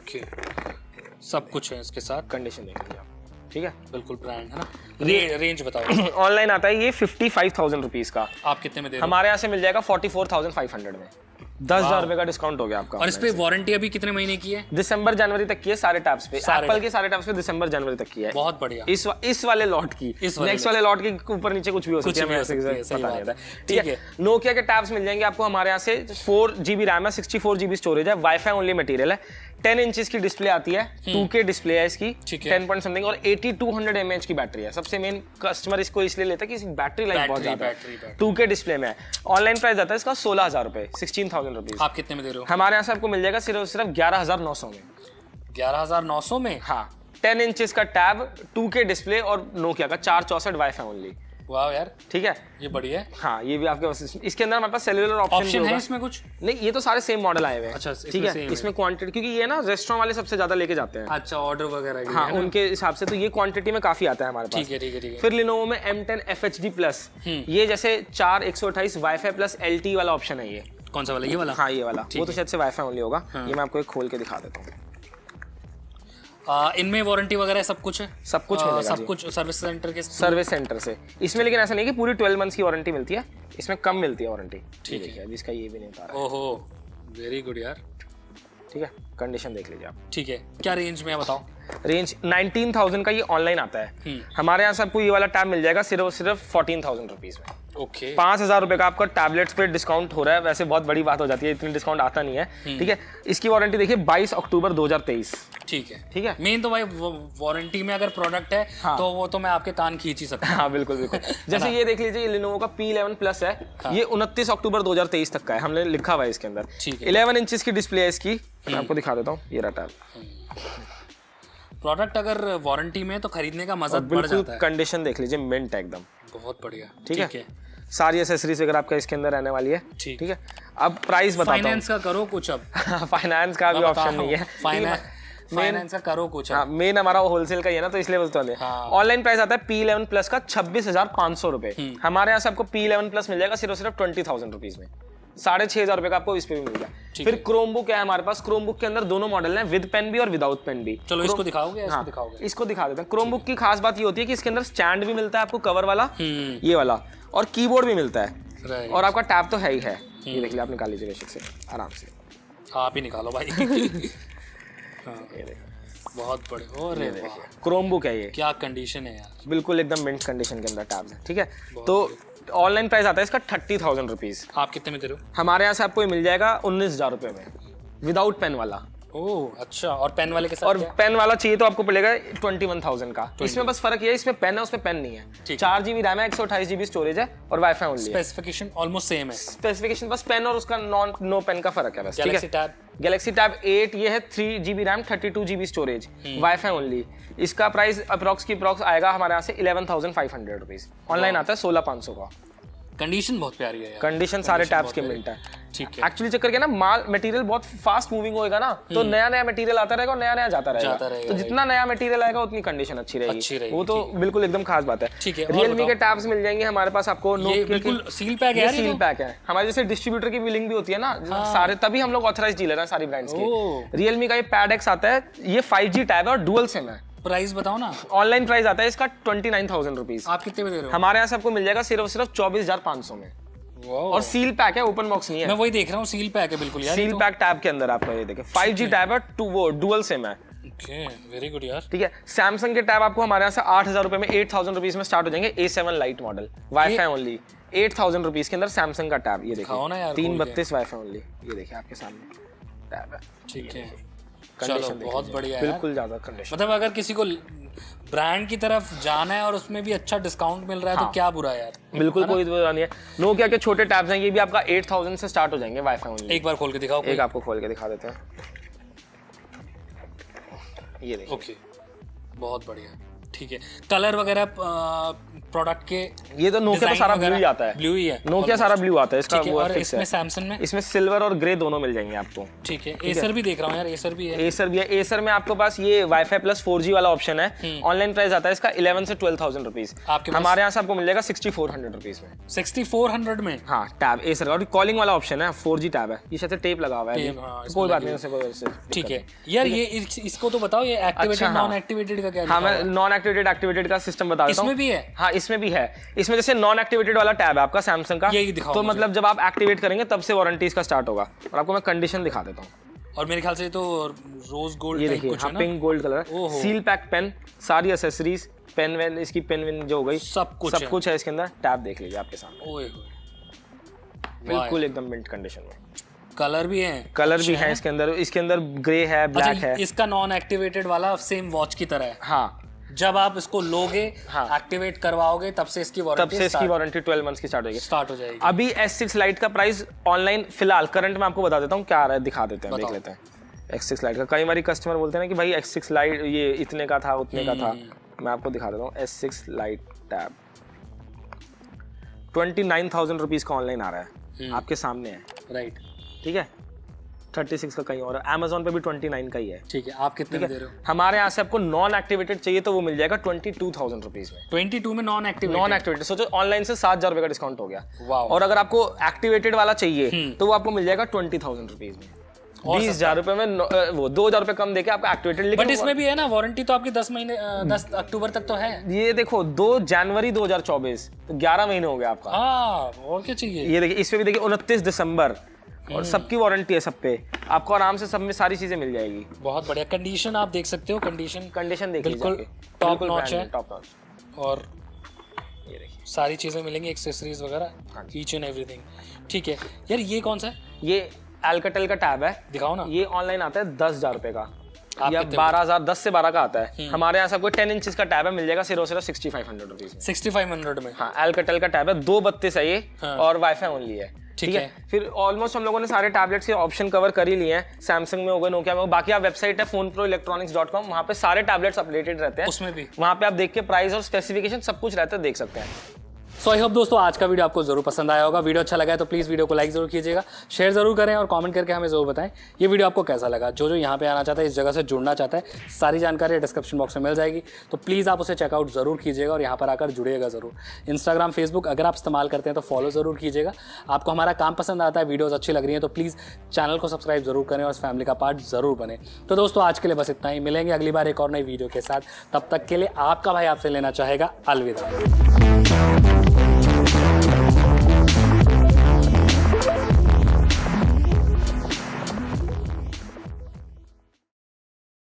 ओके सब कुछ है इसके साथ कंडीशन देखिए आप ठीक है बिल्कुल ब्रांड है ना रे, हम्म। रेंज बताओ ऑनलाइन आता है ये फिफ्टी फाइव थाउजेंड रुपीज का आप कितने में दे हमारे यहाँ से मिल जाएगा forty four thousand five hundred में दस हजार रुपए का डिस्काउंट हो गया आपका और इस पे वारंटी अभी कितने महीने की है दिसंबर जनवरी तक की है सारे टैप्स पे एप्पल के सारे टैप्स पे दिसंबर जनवरी तक की है बहुत बढ़िया इस वा, इस वाले लॉट की नेक्स्ट वाले लॉट के ऊपर नीचे कुछ भी हो सकता है ठीक है नोकिया के टैप्स मिल जाएंगे आपको हमारे यहाँ से फोर जीबी रैम है सिक्सटी फोर जीबी स्टोरेज है वाईफाई ओनली मटेरियल है टेन इंच की डिस्प्ले आती है हम्म। टू के डिस्प्ले है इसकी टेन पॉइंट समथिंग और eighty two hundred M H की बैटरी है सबसे मेन कस्टमर इसको इसलिए लेता है कि बैटरी लाइफ बहुत ज्यादा टू के डिस्प्ले में ऑनलाइन प्राइस आता है इसका सोलह हजार रुपए सिक्सटीन थाउजेंड रुपीज आप कितने में दे रहे हो हमारे यहाँ से आपको मिल जाएगा सिर्फ सिर्फ ग्यारह हजार नौ सौ में ग्यारह हजार नौ सौ में हाँ टेन इंच का टैब टू के डिस्प्ले और नोकिया का चार चौसठ वाई फाई ओनली यार ठीक है ये बढ़िया है हाँ ये भी आपके पास इसके अंदर हमारे पास सेलुलर ऑप्शन है इसमें कुछ नहीं ये तो सारे सेम मॉडल आए हुए हैं अच्छा ठीक है इसमें क्वांटिटी क्योंकि ये ना रेस्टोरेंट वाले सबसे ज्यादा लेके जाते हैं अच्छा ऑर्डर वगैरह हाँ उनके हिसाब से तो ये क्वांटिटी में काफी आता है हमारे पास ठीक है ठीक है ठीक है फिर लिनोवो में M ten F H D plus ये जैसे चार एक सौ अट्ठाईस वाईफाई प्लस एल टी वाला ऑप्शन है ये कौन सा वाला ये वाला हाँ ये वाला वो तो शायद से वाईफाई ओनली होगा हाँ। ये मैं आपको खोल के दिखा देता हूँ इनमें वारंटी वगैरह सब कुछ है सब कुछ आ, सब कुछ सर्विस सेंटर के सर्विस सेंटर से इसमें लेकिन ऐसा नहीं कि पूरी ट्वेल्व मंथ्स की वारंटी मिलती है इसमें कम मिलती है वारंटी ठीक है जिसका ये भी नहीं था ओहो वेरी गुड यार ठीक है कंडीशन देख लीजिए आप ठीक है क्या रेंज में बताओ रेंज 19,000 का ये ऑनलाइन आता है हम्म। हमारे यहाँ से आपको ये वाला टैब मिल जाएगा सिर्फ सिर्फ फोर्टीन थाउजेंड रुपीज में ओके पांच हजार रुपए का आपका टैबलेट्स पे डिस्काउंट हो रहा है वैसे बहुत बड़ी बात हो जाती है इतनी डिस्काउंट आता नहीं है हम्म। ठीक है इसकी वारंटी देखिए 22 अक्टूबर 2023 ठीक है ठीक है मेन तो भाई वारंटी में अगर प्रोडक्ट है हाँ। तो वो तो मैं आपके कान खींच ही सकता हाँ बिल्कुल बिल्कुल जैसे ये देख लीजिए लिनोवो का पी इलेवन प्लस है हाँ। ये उनतीस अक्टूबर दो तक का है हमने लिखा हुआ है इसके अंदर इलेवन इंच की डिस्प्ले है इसकी मैं हम्म। आपको दिखा देता हूँ ये रहा टैब प्रोडक्ट अगर वारंटी में तो खरीदने का मजा बढ़ जाता है कंडीशन देख लीजिए मिंट एकदम बहुत बढ़िया ठीक है, सारी एसेसरीज वगैरह आपका इसके अंदर रहने वाली है ठीक है अब प्राइस बताता फाइनेंस का करो कुछ अब फाइनेंस का भी ऑप्शन नहीं है फाइनेंस का करो कुछ मेन हाँ, हमारा होलसेल का ही है ना तो इसलिए बोलते हैं ऑनलाइन प्राइस आता है पी इलेवन प्लस का छब्बीस हजार पांच सौ रुपए हम्म। हमारे यहाँ से आपको पी इलेवन प्लस मिल जाएगा सिर्फ सिर्फ ट्वेंटी थाउजेंड रुपीज में साढ़े छह हज़ार रुपये का आपको इस पे भी मिल जाए फिर क्रोम बुक है हमारे पास क्रोमबुक के अंदर दोनों मॉडल हैं विद पेन भी और विदाउट पेन भी चलो इसको दिखाओगे हाँ दिखाओगे इसको दिखा देते हैं क्रोम बुक की खास बात ये होती है कि इसके अंदर स्टैंड भी मिलता है आपको कवर वाला हम्म। ये वाला और कीबोर्ड भी मिलता है और आपका टैब तो है ही है ये हम्म। देख लिया आप निकाल लीजिए बेशक से आराम से आप ही निकालो भाई हाँ। ये देखो बहुत बड़े और क्रोम बुक है ये क्या कंडीशन है यार बिल्कुल एकदम मिंट कंडीशन के अंदर टैब है ठीक है तो ऑनलाइन प्राइस आता है इसका थर्टी थाउजेंड रुपीज़ आप कितने में दे रहे हो हमारे यहाँ से आपको ये मिल जाएगा उन्नीस हज़ार रुपये में विदाउट पेन वाला अच्छा और पेन वाले के साथ और पेन वाला चाहिए तो आपको पड़ेगा ट्वेंटी वन थाउजेंड का 20. इसमें बस फर्क ये है इसमें पेन है उसमें पेन नहीं है चार जीबी रैम है एक सौ जीबी स्टोरेज है और WiFi only specification almost same है स्पेसिफिकेशन बस पेन और उसका नॉन नो पेन का फर्क है बस टैब गैलेक्सी टैब एट ये है three GB RAM thirty two GB storage WiFi only इसका प्राइस अप्रॉक्स की अप्रॉक्स आएगा हमारे यहाँ से eleven thousand five hundred rupees online आता है सोलह पांच सौ का कंडीशन बहुत प्यारी है कंडीशन सारे टैब्स के मिलता है ठीक है एक्चुअली चक्कर क्या ना माल मटेरियल बहुत फास्ट मूविंग होएगा ना तो नया नया मटेरियल आता रहेगा और नया नया जाता रहेगा तो जितना नया मटेरियल आएगा उतनी कंडीशन अच्छी रहेगी अच्छी रहे वो तो बिल्कुल एकदम खास बात है ठीक है रियलमी के टैब्स मिल जाएंगे हमारे पास आपको बिल्कुल सील पैक है सील पैक तो। है हमारे जैसे डिस्ट्रीब्यूटर की बिलिंग भी होती है ना हाँ। सारे तभी हम लोग ऑथराइज डीलर है सारी ब्रांड्स की रियलमी का ये एक्स आता है ये फाइव जी टैब है और डुअल सिम है प्राइस बताओ ना ऑनलाइन प्राइस आता है इसका ट्वेंटी नाइन थाउजेंड रुपीज आप कितने में दे रहे हो हमारे यहाँ से आपको मिल जाएगा सिर्फ सिर्फ चौबीस हजार पाँच सौ में और सील पैक है ओपन बॉक्स नहीं है मैं वही देख रहा हूँ सील पैक है बिल्कुल यार सील पैक टैब के अंदर आपका ये देखे फाइव जी टैब है टू वो डुअल सेम है वेरी गुड यार ठीक है सैमसंग के टैब आपको हमारे यहाँ से आठ हजार रुपए में एट थाउजेंड रुपीज में स्टार्ट हो जाएंगे A seven lite model WiFi only eight thousand rupees के अंदर सैमसंग का टैब ये देखिए तीन बत्तीस वाईफाई ओनली ये देखिए आपके सामने टैब है ठीक है चलो बहुत बढ़िया बिल्कुल ज़्यादा कंडीशन मतलब अगर किसी को ब्रांड की तरफ जाना है और उसमें भी अच्छा डिस्काउंट मिल रहा है तो हाँ। तो क्या बुरा यार बिल्कुल कोई बुरा नहीं है नो क्या के छोटे टैब्स हैं ये भी आपका 8000 से स्टार्ट हो जाएंगे वाईफाई एक बार खोल के दिखाओ एक आपको खोल के दिखा देते हैं ये देखिए ओके बहुत बढ़िया ठीक है कलर वगैरह प्रोडक्ट के ये तो नोकिया तो सारा ब्लू ही आता है ब्लू ही है नोकिया सारा ब्लू आता है इसका वो और इसमें सैमसंग में इसमें सिल्वर और ग्रे दोनों मिल जाएंगे आपको ठीक है एसर भी देख रहा हूँ यार एसर भी है एसर भी है एसर में आपके पास ये वाई फाई प्लस फोर वाला ऑप्शन है ऑनलाइन हम्म। प्राइस आता है इसका इलेवन से ट्वेल्व थाउजेंड रुपीज हमारे यहाँ से आपको मिल जाएगा सिक्सटी फोर हंड्रेड रुपीज में सिक्सटी फोर हंड्रेड में हाँ टैब एसर और कॉलिंग वाला ऑप्शन है फोर जी टैब है ये शायद टेप लगा हुआ है हाँ, कोई बात नहीं ठीक है यार ये इसको तो बताओ ये एक्टिवेटेड नॉन एक्टिवेटेड का क्या हाँ, है नॉन एक्टिवेटेड एक्टिवेटेड का सिस्टम बता इसमें भी है हाँ, इसमें भी है इसमें जैसे नॉन एक्टिवेटेड वाला टैब है आपका सैमसंग का यही दिखाओ तो मतलब जब आप एक्टिवेट करेंगे तब से वारंटी इसका स्टार्ट होगा और आपको मैं कंडीशन दिखा देता हूँ और मेरे ख्याल से तो रोज गोल्ड ये देखिए हाँ, पिंक गोल्ड कलर है सील पैक पेन सारी एसेसरीज पेन वेन इसकी पेन वेन जो हो गई सब कुछ सब कुछ है इसके अंदर टैब देख लीजिए आपके सामने बिल्कुल एकदम मिंट कंडीशन में कलर भी है कलर भी है इसके अंदर इसके अंदर ग्रे है ब्लैक अच्छा, है इसका नॉन एक्टिवेटेड वाला सेम वॉच की तरह है हाँ जब आप इसको लोगे एक्टिवेट हाँ करवाओगे तब से इसकी वारंटी तब से इसकी वारंटी 12 मंथ्स की स्टार्ट होगी स्टार्ट हो जाएगी अभी एस सिक्स लाइट का प्राइस ऑनलाइन फिलहाल करंट में आपको बता देता हूँ क्या आ रहा है दिखा देते हैं देख लेते हैं एक्स सिक्स लाइट का कई बार कस्टमर बोलते हैं कि भाई एक्स सिक्स लाइट ये इतने का था उतने का था हम्म। मैं आपको दिखा देता हूँ S six lite tab twenty nine thousand rupees का ऑनलाइन आ रहा है हम्म। आपके सामने है राइट ठीक है थर्टी सिक्स का कहीं और अमेजोन पे भी ट्वेंटी नाइन का ही है ठीक है आप कितने का दे रहे हो हमारे यहाँ से आपको नॉन एक्टिवेटेड चाहिए तो वो मिल जाएगा ट्वेंटी टू थाउजेंड रुपीज में ट्वेंटी टू में नॉन एक्टिव नॉन एक्टिवेटेड सोचो ऑनलाइन से सात हजार रुपए का डिस्काउंट हो गया और अगर आपको एक्टिवेटेड वाला चाहिए हम्म। तो वो आपको मिल जाएगा ट्वेंटी थाउजेंड रुपीज में बीस हजार रुपए में वो दो हजार रुपए कम देके आपका एक्टिवेटेड लेकिन इसमें भी है ना वारंटी तो आपकी दस महीने हम्म। दस अक्टूबर तक तो है ये देखो दो जनवरी दो हजार चौबीस तो ग्यारह महीने हो गया आपका आ, हाँ, और क्या चाहिए ये देखिए इसमें भी देखिए उनतीस दिसंबर और हम्म। सबकी वारंटी है सब पे आपको आराम से सब में सारी चीजें मिल जाएगी बहुत बढ़िया कंडीशन आप देख सकते हो कंडीशन कंडीशन देख बिल्कुल टॉप नॉच है टॉप नॉच और सारी चीजें मिलेंगी एक्सेसरीज वगैरह ईच एंड एवरीथिंग ठीक है यार ये कौन सा है ये एल्काटेल का टैब है दिखाओ ना ये ऑनलाइन आता है दस हजार रुपए का या बारह हजार दस से बारह का आता है हम्म। हमारे यहाँ सबको टेन इंच का टैब है मिल जाएगा सिरो सिर्फ sixty five hundred rupees sixty five hundred में हाँ एल्काटेल का टैब है दो बत्तीस है ये हाँ। और वाईफाई ओनली है ठीक है फिर ऑलमोस्ट हम लोगों ने सारे टैबलेट्स के ऑप्शन कवर कर ही लिए हैं सैमसंग में होगा नोकिया में बाकी आप वेबसाइट है phone pro electronics dot com वहाँ पे सारे टैबलेट्स अपडेटेड रहते हैं उसमें भी वहाँ पे आप देख के प्राइस और स्पेसिफिकेशन सब कुछ रहता है देख सकते हैं सो आई होप दोस्तों आज का वीडियो आपको जरूर पसंद आया होगा वीडियो अच्छा लगा है तो प्लीज़ वीडियो को लाइक जरूर कीजिएगा शेयर जरूर करें और कमेंट करके हमें जरूर बताएं ये वीडियो आपको कैसा लगा जो जो यहाँ पे आना चाहता है इस जगह से जुड़ना चाहता है सारी जानकारी डिस्क्रिप्शन बॉक्स में मिल जाएगी तो प्लीज़ आप उसे चेकआउट जरूर कीजिएगा और यहाँ पर आकर जुड़िएगा जरूर इंस्टाग्राम फेसबुक अगर आप इस्तेमाल करते हैं तो फॉलो जरूर कीजिएगा आपको हमारा काम पसंद आता है वीडियोज़ अच्छी लग रही हैं तो प्लीज़ चैनल को सब्सक्राइब जरूर करें और फैमिली का पार्ट जरूर बने तो दोस्तों आज के लिए बस इतना ही मिलेंगे अगली बार एक और नई वीडियो के साथ तब तक के लिए आपका भाई आपसे लेना चाहेगा अलविदा Thank you.